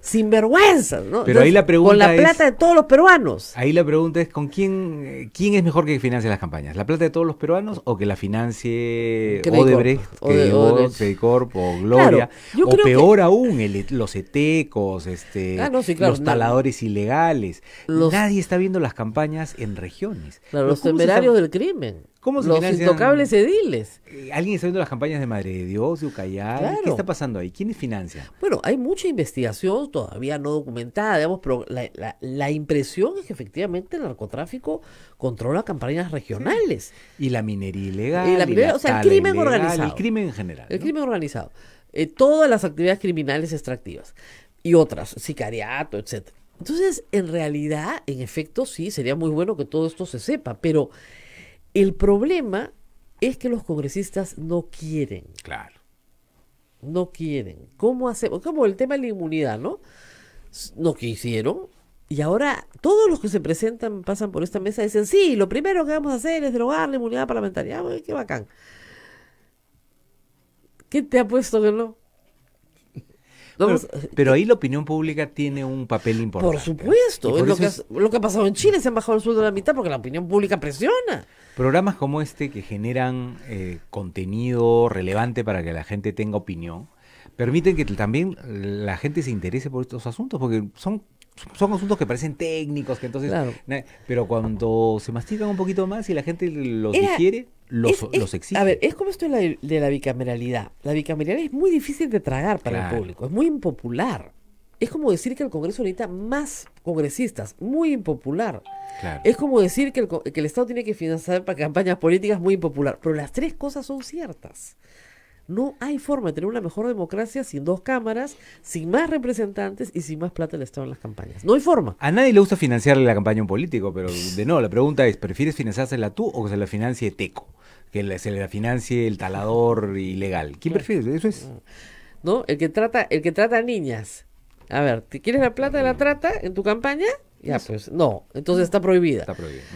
Speaker 1: Sin vergüenza, ¿no? Pero ahí la pregunta Con la plata de todos los peruanos.
Speaker 2: Ahí la pregunta es, ¿con quién, quién es mejor que financie las campañas? ¿La plata de todos los peruanos o que la financie Odebrecht, Odebrecht, Odebrecht. o Gloria? o peor aún, e los etecos, este, ah, los taladores ilegales. Nadie está viendo las campañas en regiones. Claro, los temerarios del
Speaker 1: crimen. ¿Cómo se Los intocables ediles.
Speaker 2: Eh, alguien está
Speaker 1: viendo las campañas de Madre de Dios, de Ucayal. ¿Qué está pasando ahí? ¿Quiénes financian? Bueno, hay mucha investigación todavía no documentada, digamos, pero la, impresión es que efectivamente el narcotráfico controla campañas regionales. Y la minería ilegal. Y la o sea, el crimen organizado. El crimen en general. El crimen organizado. Eh, todas las actividades criminales extractivas y otras, sicariato, etcétera. Entonces, en realidad, en efecto, sí, sería muy bueno que todo esto se sepa, pero el problema es que los congresistas no quieren. Claro. No quieren. ¿Cómo hacemos? Como el tema de la inmunidad, ¿no? No quisieron. Y ahora todos los que se presentan, pasan por esta mesa, y dicen, sí, lo primero que vamos a hacer es derogar la inmunidad parlamentaria. Ah, ¡Qué bacán! ¿Qué te ha puesto que no? pero, eh, eh, ahí la
Speaker 2: opinión pública tiene un papel importante. Por supuesto. es
Speaker 1: lo, que, ha pasado en Chile, se han bajado el sueldo de la mitad porque la opinión pública presiona.
Speaker 2: Programas como este que generan eh, contenido relevante para que la gente tenga opinión, permiten que también la gente se interese por estos asuntos, porque son son asuntos que parecen técnicos, que entonces. Pero cuando se mastican un poquito más y la gente los digiere los, A
Speaker 1: ver, es como esto de la, bicameralidad. La bicameralidad es muy difícil de tragar para el público, es muy impopular. Es como decir que el Congreso necesita más congresistas, muy impopular. Es como decir que el, que el Estado tiene que financiar para campañas políticas, muy impopular. Pero las tres cosas son ciertas. No hay forma de tener una mejor democracia sin dos cámaras, sin más representantes y sin más plata del Estado en las campañas.
Speaker 2: No hay forma. A nadie le gusta financiarle la campaña a un político, pero de no, la pregunta es, ¿prefieres financiársela tú o que se la financie Teco? Que se la financie el talador ilegal. ¿Quién prefiere? Eso es...
Speaker 1: ¿No? El que trata, el que trata a niñas. A ver, ¿te quieres la plata de la trata en tu campaña? Ya, pues, no. Entonces está prohibida. Está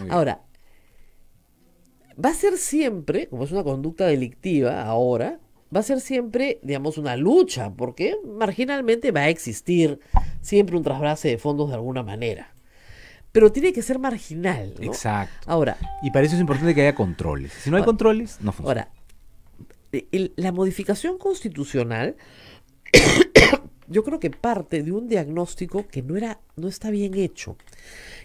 Speaker 1: Ahora, va a ser siempre, como es una conducta delictiva ahora, va a ser siempre, digamos, una lucha, porque marginalmente va a existir siempre un trasvase de fondos de alguna manera. Pero tiene que ser marginal. Exacto. Ahora. Y para eso es importante que haya controles. Si no hay controles, no funciona. Ahora, la modificación constitucional yo creo que parte de un diagnóstico que no era no está bien hecho.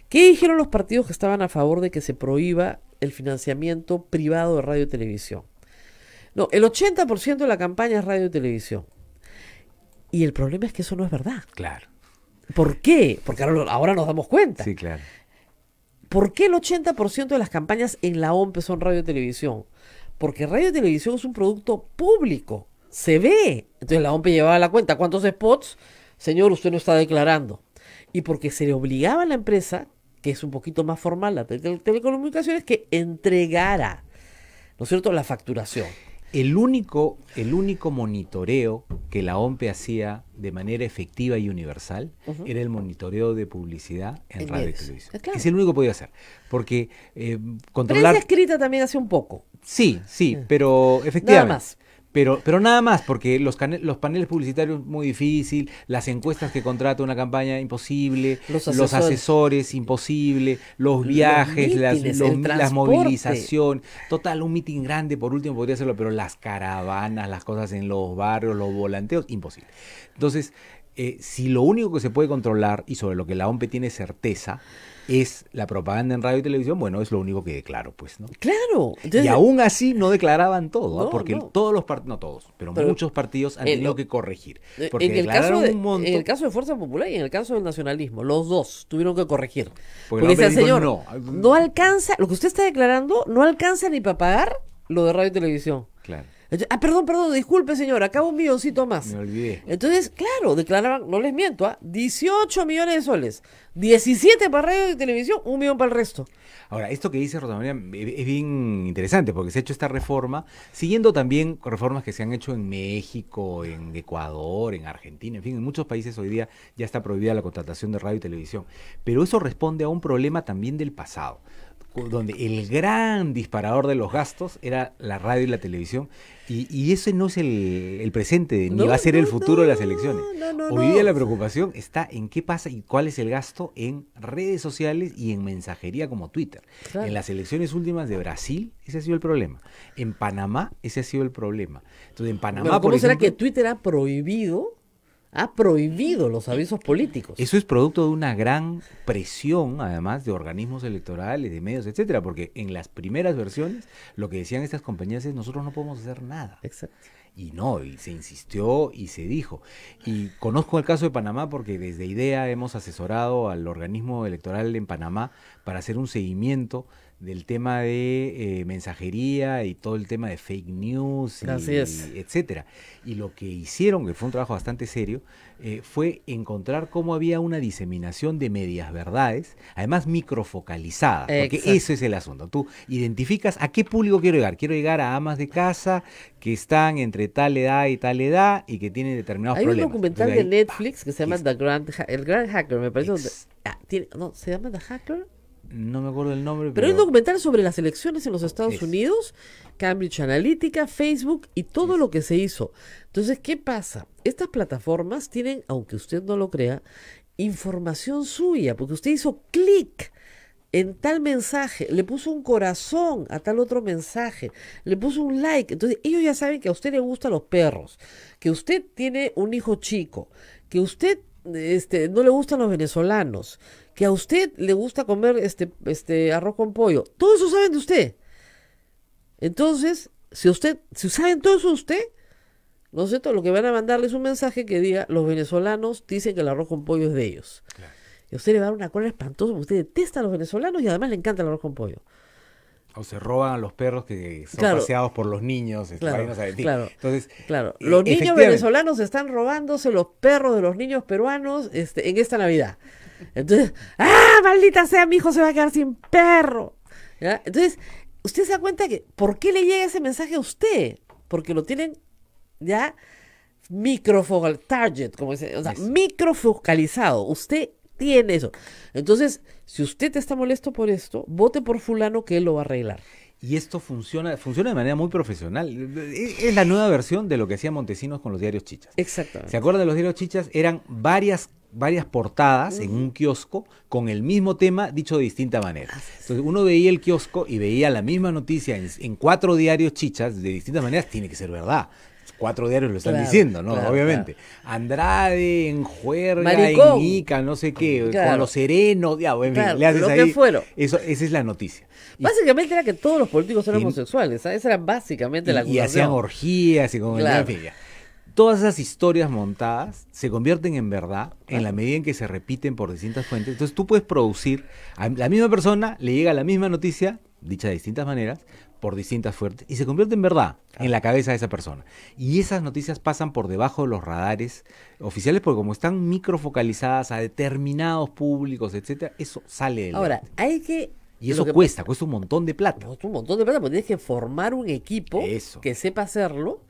Speaker 1: ¿Qué dijeron los partidos que estaban a favor de que se prohíba el financiamiento privado de radio y televisión? No, el 80% de la campaña es radio y televisión. Y el problema es que eso no es verdad. Claro. ¿Por qué? Porque ahora, nos damos cuenta. Sí, claro. ¿Por qué el 80% de las campañas en la OMP son radio y televisión? Porque radio y televisión es un producto público. Se ve. Entonces la OMP llevaba la cuenta. ¿Cuántos spots? Señor, usted no está declarando. Y porque se le obligaba a la empresa, que es un poquito más formal, la telecomunicaciones, que entregara, ¿no es cierto?, la facturación. El
Speaker 2: único, el único monitoreo que la OMPE hacía de manera efectiva y universal era el monitoreo de publicidad en, radio y televisión. Es el único que podía hacer. Porque eh, controlar.
Speaker 1: escrita también hace un poco.
Speaker 2: Sí, sí, pero efectivamente. Pero, pero nada más, porque los, paneles publicitarios muy difícil, las encuestas que contrata una campaña imposible, los asesores, imposible, los viajes, las, Total, un mitin grande por último podría hacerlo, pero las caravanas, las cosas en los barrios, los volanteos, imposible. Entonces, eh, si lo único que se puede controlar y sobre lo que la OMP tiene certeza es la propaganda en radio y televisión, bueno, es lo único que declaro, pues, ¿no?
Speaker 1: Claro. y aún
Speaker 2: así no declaraban todo, ¿ah? porque todos
Speaker 1: los partidos, no todos, pero, muchos partidos han tenido que corregir. Porque en el, caso de, un montón... en el caso de Fuerza Popular y en el caso del nacionalismo, los dos tuvieron que corregir. Porque, porque señor, no. no alcanza, lo que usted está declarando no alcanza ni para pagar lo de radio y televisión. Claro ah, perdón, perdón, disculpe señor, acabo un milloncito más. Me olvidé. Entonces, claro, declaraban, no les miento, 18 ah, millones de soles, 17 para radio y televisión, un millón para el resto.
Speaker 2: Ahora, esto que dice Rosa e, e, es bien interesante porque se ha hecho esta reforma, siguiendo también reformas que se han hecho en México, en Ecuador, en Argentina, en fin, en muchos países hoy día ya está prohibida la contratación de radio y televisión. Pero eso responde a un problema también del pasado donde el gran disparador de los gastos era la radio y la televisión. Y, eso ese no es el, presente, ni va a ser el futuro de las elecciones. Hoy día la preocupación está en qué pasa y cuál es el gasto en redes sociales y en mensajería como Twitter. En las elecciones últimas de Brasil, ese ha sido el problema. En Panamá, ese ha sido el problema. Entonces, en Panamá. ¿Cómo será que
Speaker 1: Twitter ha prohibido? ha prohibido los avisos
Speaker 2: políticos. Eso es producto de una gran presión, además, de organismos electorales, de medios, etcétera, porque en las primeras versiones lo que decían estas compañías es nosotros no podemos hacer nada. Exacto. Y no, y se insistió y se dijo. Y conozco el caso de Panamá porque desde IDEA hemos asesorado al organismo electoral en Panamá para hacer un seguimiento del tema de eh, mensajería y todo el tema de fake news, y, y, etcétera. Y lo que hicieron, que fue un trabajo bastante serio, eh, fue encontrar cómo había una diseminación de medias verdades, además microfocalizada, porque eso es el asunto. Tú identificas a qué público quiero llegar. Quiero llegar a amas de casa que están entre tal edad y tal edad y que tienen determinados problemas. Hay un documental de
Speaker 1: Netflix que se llama The Grand, El Grand Hacker, me parece. Ah, no, ¿Se llama The Hacker?
Speaker 2: No me acuerdo el nombre.
Speaker 1: Pero, un documental sobre las elecciones en los Estados Unidos, Cambridge Analytica, Facebook y todo lo que se hizo. Entonces, ¿qué pasa? Estas plataformas tienen, aunque usted no lo crea, información suya, porque usted hizo clic en tal mensaje, le puso un corazón a tal otro mensaje, le puso un like. Entonces, ellos ya saben que a usted le gustan los perros, que usted tiene un hijo chico, que usted este, no le gustan los venezolanos, que a usted le gusta comer este, este arroz con pollo. Todo eso saben de usted. Entonces, si usted, si saben todo eso usted, ¿no es cierto? Lo que van a mandarle es un mensaje que diga, los venezolanos dicen que el arroz con pollo es de ellos. Claro. Y a usted le va a dar una cola espantosa, porque usted detesta a los venezolanos y además le encanta el arroz con pollo.
Speaker 2: O se roban a los perros que son paseados por los niños. Este, claro, Entonces,
Speaker 1: claro. Eh, los niños venezolanos están robándose los perros de los niños peruanos este, en esta Navidad. Entonces, ¡ah, maldita sea, mi hijo se va a quedar sin perro! Entonces, usted se da cuenta que, ¿por qué le llega ese mensaje a usted? Porque lo tienen ya microfocal target, como dice, o sea, microfocalizado. Usted tiene eso. Entonces, si usted está molesto por esto, vote por fulano que él lo va a arreglar. Y esto funciona, funciona de manera muy profesional. E-, es
Speaker 2: la nueva versión de lo que hacía Montesinos con los diarios chichas. Exactamente. ¿Se acuerdan de los diarios chichas? Eran varias varias portadas en un kiosco con el mismo tema dicho de distinta manera. Entonces uno veía el kiosco y veía la misma noticia en, cuatro diarios chichas de distintas maneras, tiene que ser verdad. Cuatro diarios lo están diciendo, ¿no? Obviamente. Andrade, en Juerga, en no sé qué, con los serenos, en le haces Eso, esa es la noticia.
Speaker 1: Básicamente era que todos los políticos eran homosexuales, ¿sabes? ¿ah? esa era básicamente la acusación. Y hacían
Speaker 2: orgías y con todas esas historias montadas se convierten en verdad en la medida en que se repiten por distintas fuentes. Entonces tú puedes producir, a la misma persona le llega la misma noticia, dicha de distintas maneras, por distintas fuentes, y se convierte en verdad en la cabeza de esa persona. Y esas noticias pasan por debajo de los radares oficiales porque como están microfocalizadas a determinados públicos, etcétera, eso sale del Ahora, hay que y eso cuesta,
Speaker 1: cuesta un montón de plata. Cuesta un montón de plata, porque tienes que formar un equipo que sepa hacerlo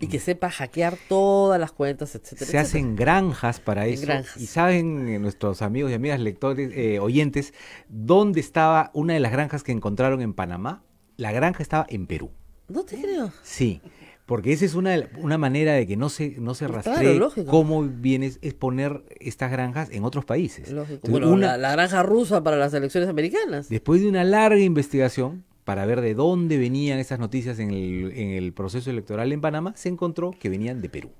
Speaker 1: y que sepa hackear todas las cuentas, etcétera. Se hacen
Speaker 2: granjas para eso. Y saben eh, nuestros amigos y amigas lectores, eh, oyentes, dónde estaba una de las granjas que encontraron en Panamá. La granja estaba en Perú.
Speaker 1: No te creo.
Speaker 2: Sí. Porque esa es una, una manera de que no se, no se rastree cómo vienes a exponer estas granjas en otros países.
Speaker 1: Lógico. bueno, una, la, granja rusa para las elecciones americanas.
Speaker 2: Después de una larga investigación, para ver de dónde venían esas noticias en el, proceso electoral en
Speaker 1: Panamá, se encontró que venían de Perú.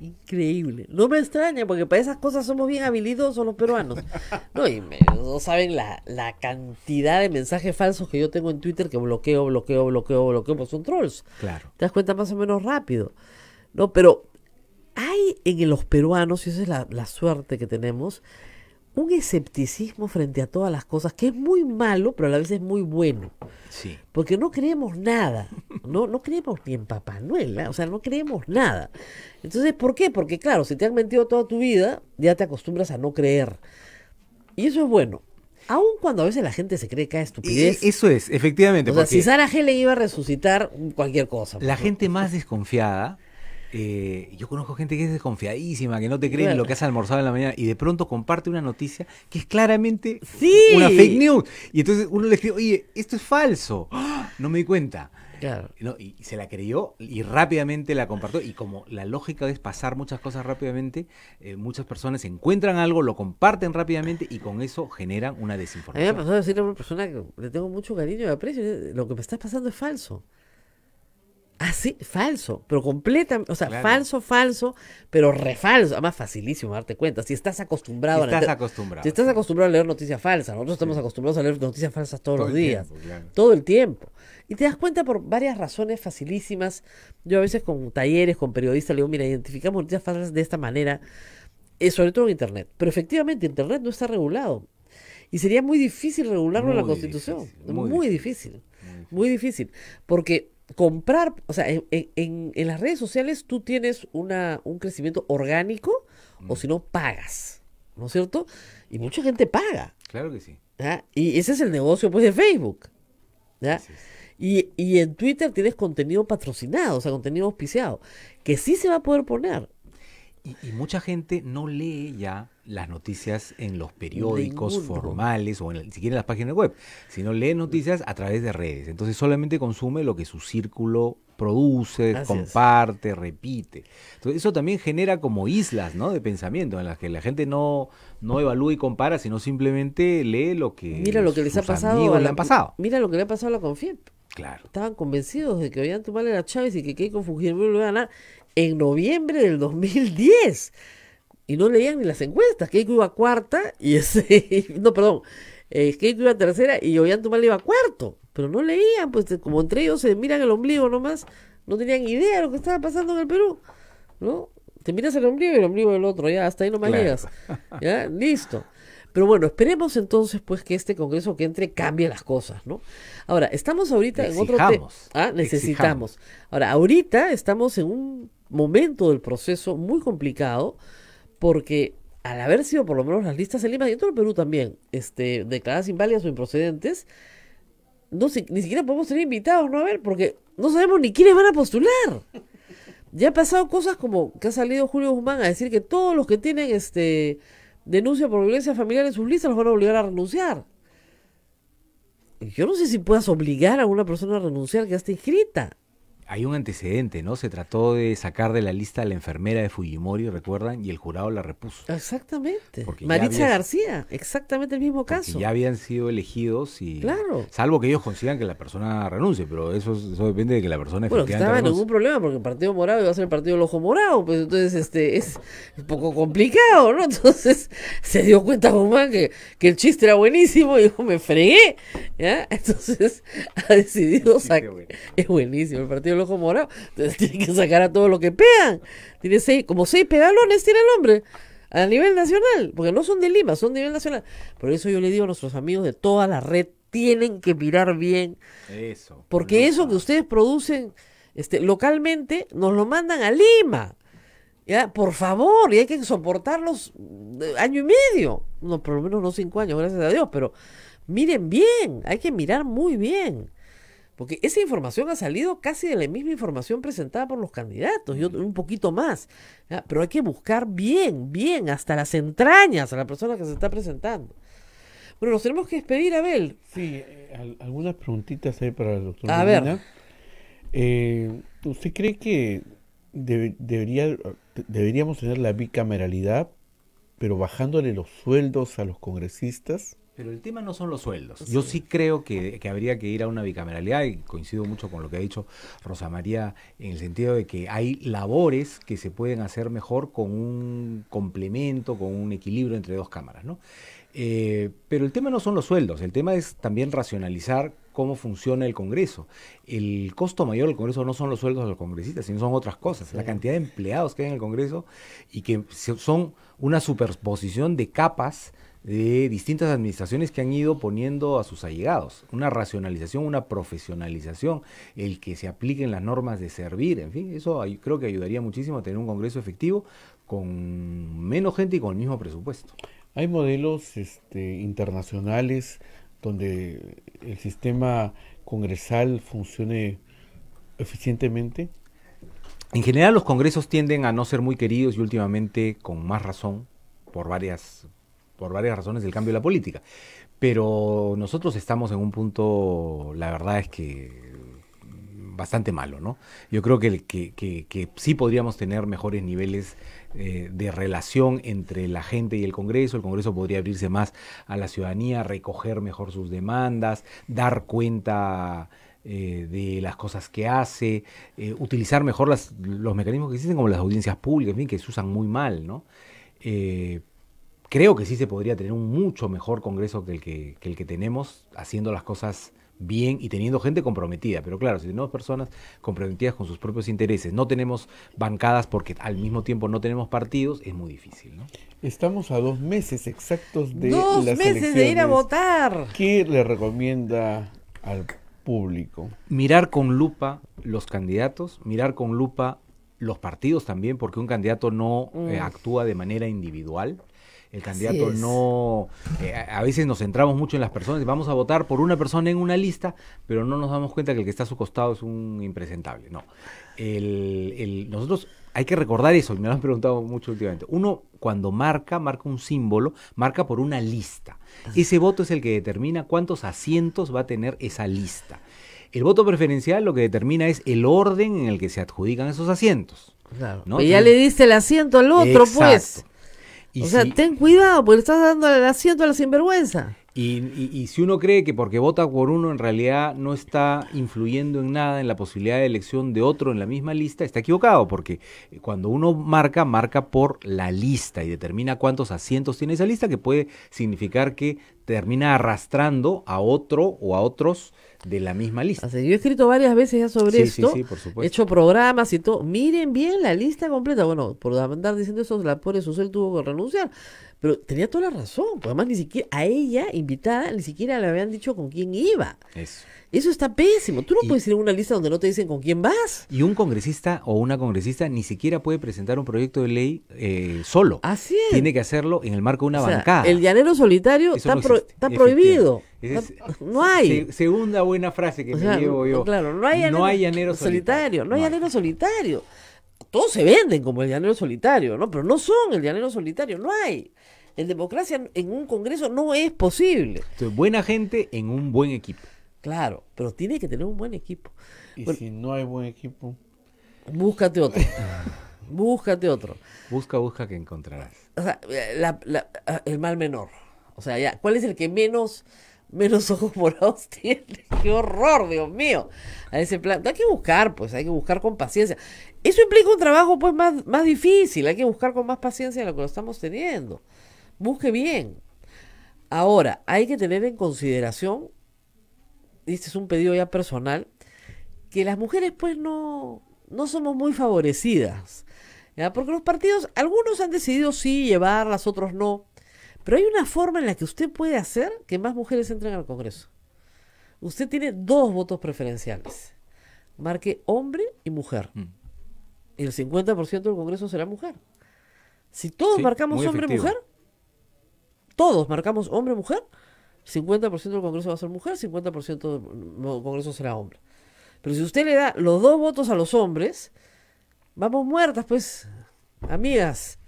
Speaker 1: Increíble. No me extraña, porque para esas cosas somos bien habilidosos los peruanos. No, y no saben la, cantidad de mensajes falsos que yo tengo en Twitter que bloqueo, bloqueo, bloqueo, bloqueo, pues son trolls. Claro. Te das cuenta más o menos rápido. No, pero hay en los peruanos, y esa es la suerte que tenemos, un escepticismo frente a todas las cosas, que es muy malo, pero a la vez es muy bueno. Sí. Porque no creemos nada, no, no creemos ni en Papá Noel, ¿eh? o sea, no creemos nada. Entonces, ¿por qué? Porque claro, si te han mentido toda tu vida, ya te acostumbras a no creer. Y eso es bueno. Aun cuando a veces la gente se cree que es estupidez. E, eso
Speaker 2: es, efectivamente. O sea, si Sarah
Speaker 1: Helen iba a resucitar, cualquier cosa. La gente más
Speaker 2: desconfiada eh, yo conozco gente que es desconfiadísima, que no te cree en lo que has almorzado en la mañana y de pronto comparte una noticia que es claramente una fake news. Y entonces uno le escribe, oye, esto es falso. No me di cuenta. Claro. y se la creyó y rápidamente la compartió. Y como la lógica es pasar muchas cosas rápidamente, eh, muchas personas encuentran algo, lo comparten rápidamente y con eso generan una desinformación. A
Speaker 1: mí me decirle a una persona que le tengo mucho cariño y aprecio, lo que me estás pasando es falso. Sí, falso, pero completamente, o sea, falso, falso, pero refalso. Además, facilísimo darte cuenta. Si estás acostumbrado a leer.
Speaker 2: Acostumbrado, si estás
Speaker 1: acostumbrado a leer noticias falsas. Nosotros estamos acostumbrados a leer noticias falsas todos los días. Todo el tiempo. Y te das cuenta por varias razones facilísimas. Yo a veces con talleres, con periodistas, le digo, mira, identificamos noticias falsas de esta manera, eh, sobre todo en Internet. Pero efectivamente, Internet no está regulado. Y sería muy difícil regularlo en la Constitución. muy, difícil. Muy difícil. Porque comprar, o sea, en, las redes sociales tú tienes una, un crecimiento orgánico o si no, pagas, ¿no es cierto? Y mucha gente paga. Claro que sí. Y ese es el negocio pues de Facebook. ¿ya? Y, y en Twitter tienes contenido patrocinado, o sea, contenido auspiciado, que sí se va a poder poner. Y, mucha gente no lee ya
Speaker 2: las noticias en los periódicos formales o en, siquiera en las páginas web, sino lee noticias a través de redes. Entonces solamente consume lo que su círculo produce, comparte, repite. Entonces eso también genera como islas ¿no? de pensamiento en las que la gente no, no evalúa y compara, sino simplemente lee lo que, mira lo que les ha pasado, a la, le han pasado.
Speaker 1: Mira lo que le ha pasado a la Confiep. Claro. Estaban convencidos de que habían tomado a Chávez y que que Fujimori lo iba a ganar en noviembre del 2010. Y no leían ni las encuestas. Keiko iba cuarta y ese, no, perdón, eh, Keiko iba tercera y Ollantumal iba cuarto. Pero no leían, pues como entre ellos se miran el ombligo nomás, no tenían idea de lo que estaba pasando en el Perú, ¿no? Te miras el ombligo y el ombligo del otro, ya, hasta ahí nomás llegas. Ya, listo. Pero bueno, esperemos entonces pues que este Congreso que entre cambie las cosas, ¿no? Ahora, estamos ahorita en otro tema. Ah, necesitamos. Ahora, ahorita estamos en un momento del proceso muy complicado, porque al haber sido por lo menos las listas en Lima y en todo el Perú también, este, declaradas inválidas o improcedentes, no, ni siquiera podemos ser invitados, ¿no? A ver, porque no sabemos ni quiénes van a postular. Ya ha pasado cosas como que ha salido Julio Guzmán a decir que todos los que tienen este denuncia por violencia familiar en sus listas los van a obligar a renunciar. Yo no sé si puedas obligar a una persona a renunciar que ya está inscrita hay un antecedente, ¿no? Se
Speaker 2: trató de sacar de la lista a la enfermera de Fujimori, recuerdan, y el jurado la repuso. Exactamente. Maritza
Speaker 1: García, exactamente el mismo caso. Ya
Speaker 2: habían sido elegidos y... Claro. Salvo que ellos consigan que la persona renuncie, pero eso, eso depende de que la persona bueno, Bueno, estaba en algún
Speaker 1: problema porque el Partido Morado iba a ser el Partido lojo Ojo Morado, pues entonces este es un poco complicado, ¿no? Entonces se dio cuenta Guzmán que, que el chiste era buenísimo y dijo, me fregué, ¿ya? Entonces ha decidido sacar... Es buenísimo, el Partido ojo morado. Entonces tiene que sacar a todo lo que pegan. Tiene seis, como seis pedalones tiene el hombre a nivel nacional, porque no son de Lima, son de nivel nacional. Por eso yo le digo a nuestros amigos de toda la red, tienen que mirar bien. Eso. Porque eso que ustedes producen este, localmente, nos lo mandan a Lima. ¿ya? Por favor, y hay que soportarlos eh, año y medio. No, por lo menos no cinco años, gracias a Dios, pero miren bien, hay que mirar muy bien. Porque esa información ha salido casi de la misma información presentada por los candidatos, y un poquito más. Pero hay que buscar bien, bien, hasta las entrañas a la persona que se está presentando. Bueno, nos tenemos que despedir, Abel. Sí, eh,
Speaker 3: algunas preguntitas ahí para el doctor. A ver. Eh, ¿Usted cree que debería, deberíamos tener la bicameralidad, pero bajándole los sueldos a los congresistas?
Speaker 2: Pero el tema no son los sueldos. Yo sí creo que, habría que ir a una bicameralidad y coincido mucho con lo que ha dicho Rosa María en el sentido de que hay labores que se pueden hacer mejor con un complemento, con un equilibrio entre dos cámaras, ¿no? Eh, pero el tema no son los sueldos, el tema es también racionalizar cómo funciona el Congreso. El costo mayor del Congreso no son los sueldos de los congresistas, sino son otras cosas. La cantidad de empleados que hay en el Congreso y que son una superposición de capas de distintas administraciones que han ido poniendo a sus allegados. Una racionalización, una profesionalización, el que se apliquen las normas de servir, en fin, eso creo que ayudaría muchísimo a tener un Congreso efectivo con menos gente y con el mismo presupuesto. Hay modelos este, internacionales donde el sistema congresal funcione eficientemente. En general los congresos tienden a no ser muy queridos y últimamente con más razón por varias por varias razones del cambio de la política. Pero nosotros estamos en un punto, la verdad es que bastante malo, ¿no? Yo creo que, que, que, sí podríamos tener mejores niveles eh, de relación entre la gente y el Congreso. El Congreso podría abrirse más a la ciudadanía, recoger mejor sus demandas, dar cuenta eh, de las cosas que hace, eh, utilizar mejor los mecanismos que existen como las audiencias públicas, en que se usan muy mal, ¿no? creo que sí se podría tener un mucho mejor Congreso que el que, el que tenemos, haciendo las cosas bien y teniendo gente comprometida. Pero claro, si tenemos personas comprometidas con sus propios intereses, no tenemos bancadas porque al mismo tiempo no tenemos partidos, es muy difícil. ¿no? Estamos a dos meses exactos de dos meses de ir a votar. ¿Qué le recomienda al público? Mirar con lupa los candidatos, mirar con lupa los partidos también, porque un candidato no eh, mm. actúa de manera individual el candidato no... Eh, a veces nos centramos mucho en las personas, vamos a votar por una persona en una lista, pero no nos damos cuenta que el que está a su costado es un impresentable. No. nosotros hay que recordar eso, y me lo han preguntado mucho últimamente. Uno, cuando marca, marca un símbolo, marca por una lista. Ese voto es el que determina cuántos asientos va a tener esa lista. El voto preferencial lo que determina es el orden en el que se adjudican esos
Speaker 1: asientos.
Speaker 2: Claro. ¿no? ya le
Speaker 1: diste el asiento al otro, pues o sea, ten cuidado porque estás dando el asiento a la sinvergüenza.
Speaker 2: Y, y, si uno cree que porque vota por uno en realidad no está influyendo en nada en la posibilidad de elección de otro en la misma lista, está equivocado, porque eh, cuando uno marca, marca por la lista y determina cuántos asientos tiene esa lista, que puede significar que termina arrastrando a otro o a otros
Speaker 1: de la misma lista. yo he escrito varias veces ya sobre esto. He hecho programas y todo. Miren bien la lista completa. Bueno, por andar diciendo eso, la pobre él tuvo que renunciar. Pero tenía toda la razón, porque además ni siquiera a ella, invitada, ni siquiera le habían dicho con quién iba. Eso. Eso está pésimo. Tú no puedes ir a una lista donde no te dicen con quién vas.
Speaker 2: Y un congresista o una congresista ni siquiera puede presentar un proyecto de ley eh, solo.
Speaker 1: Así es. Tiene
Speaker 2: que hacerlo en el marco de una bancada.
Speaker 1: El llanero solitario está, prohibido. no hay. segunda buena frase que me llevo yo. Claro, no hay llanero, solitario. No hay llanero solitario. Todos se venden como el llanero solitario, ¿no? Pero no son el llanero solitario, no hay. En democracia, en un Congreso no es posible. Entonces, buena gente en un buen equipo. Claro, pero tiene que tener un buen equipo. Y si no hay buen equipo. Búscate otro. búscate otro. Busca, busca que encontrarás. O sea, eh, ah, el mal menor. O sea, ya, ¿cuál es el que menos menos ojos morados tiene. ¡Qué horror, Dios mío! A ese plan. Hay que buscar, pues, hay que buscar con paciencia. Eso implica un trabajo, pues, más, más difícil. Hay que buscar con más paciencia lo que lo estamos teniendo. Busque bien. Ahora, hay que tener en consideración, este es un pedido ya personal, que las mujeres pues no, no somos muy favorecidas. Porque los partidos, algunos han decidido sí llevarlas, otros no. Pero hay una forma en la que usted puede hacer que más mujeres entren al Congreso. Usted tiene dos votos preferenciales. Marque hombre y mujer. Y mm. El 50% del Congreso será mujer. Si todos marcamos hombre y mujer, todos marcamos hombre, mujer, 50% del Congreso va a ser mujer, 50% del Congreso será hombre. Pero si usted le da los dos votos a los hombres, vamos muertas, pues, amigas.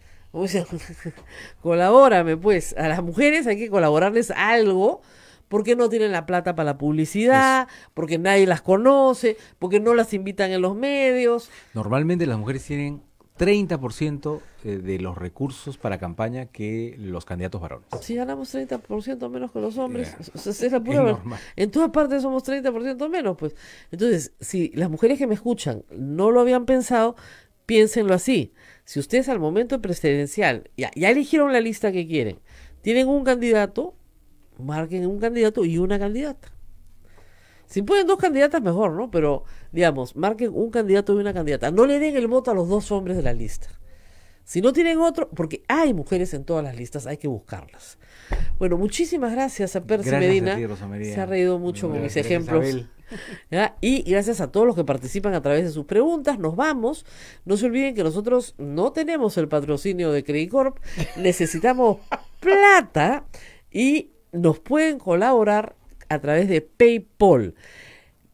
Speaker 1: colabórame, pues. A las mujeres hay que colaborarles algo porque no tienen la plata para la publicidad, porque nadie las conoce, porque no las invitan en los medios. Normalmente
Speaker 2: las mujeres tienen 30% eh, de los recursos para campaña que los
Speaker 1: candidatos varones. Si ganamos 30% menos que los hombres, eh, es la pura verdad. En todas partes somos 30% menos, pues. Entonces, si las mujeres que me escuchan no lo habían pensado, piénsenlo así. Si ustedes al momento presidencial ya eligieron la lista que quieren, tienen un candidato, marquen un candidato y una candidata. Si pueden dos candidatas, mejor, ¿no? Pero, digamos, marquen un candidato y una candidata. No le den el voto a los dos hombres de la lista. Si no tienen otro, porque hay mujeres en todas las listas, hay que buscarlas. Bueno, muchísimas gracias a Percy Medina. Se ha reído mucho con mis ejemplos. Y gracias a todos los que participan a través de sus preguntas. Nos vamos. No se olviden que nosotros no tenemos el patrocinio de Credit Corp. Necesitamos plata y nos pueden colaborar a través de PayPal.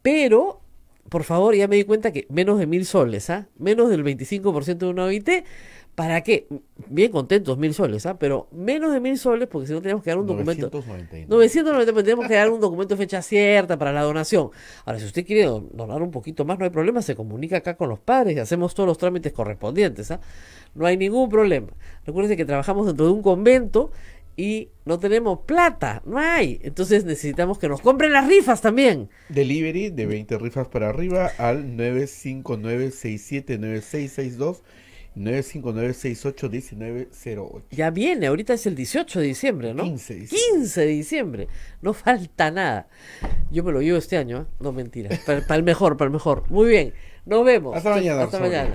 Speaker 1: Pero, por favor, ya me di cuenta que menos de mil soles, ¿ah? Menos del 25% de una OIT. ¿Para qué? Bien contentos, mil soles, ¿ah? Pero menos de mil soles, porque si no tenemos que dar un documento. 990. Pues, tenemos que dar un documento de fecha cierta para la donación. Ahora, si usted quiere donar un poquito más, no hay problema, se comunica acá con los padres y hacemos todos los trámites correspondientes, ¿ah? No hay ningún problema. recuerden que trabajamos dentro de un convento y no tenemos plata, no hay. Entonces necesitamos que nos compren las rifas también.
Speaker 3: Delivery de 20 rifas para arriba al 959 679662 1908 Ya viene, ahorita es el
Speaker 1: 18 de diciembre, ¿no? 15 de diciembre. de diciembre. No falta nada. Yo me lo llevo este año, ¿eh? No, mentira. Para el mejor, para el mejor. Muy bien, nos vemos. Hasta mañana. Hasta mañana.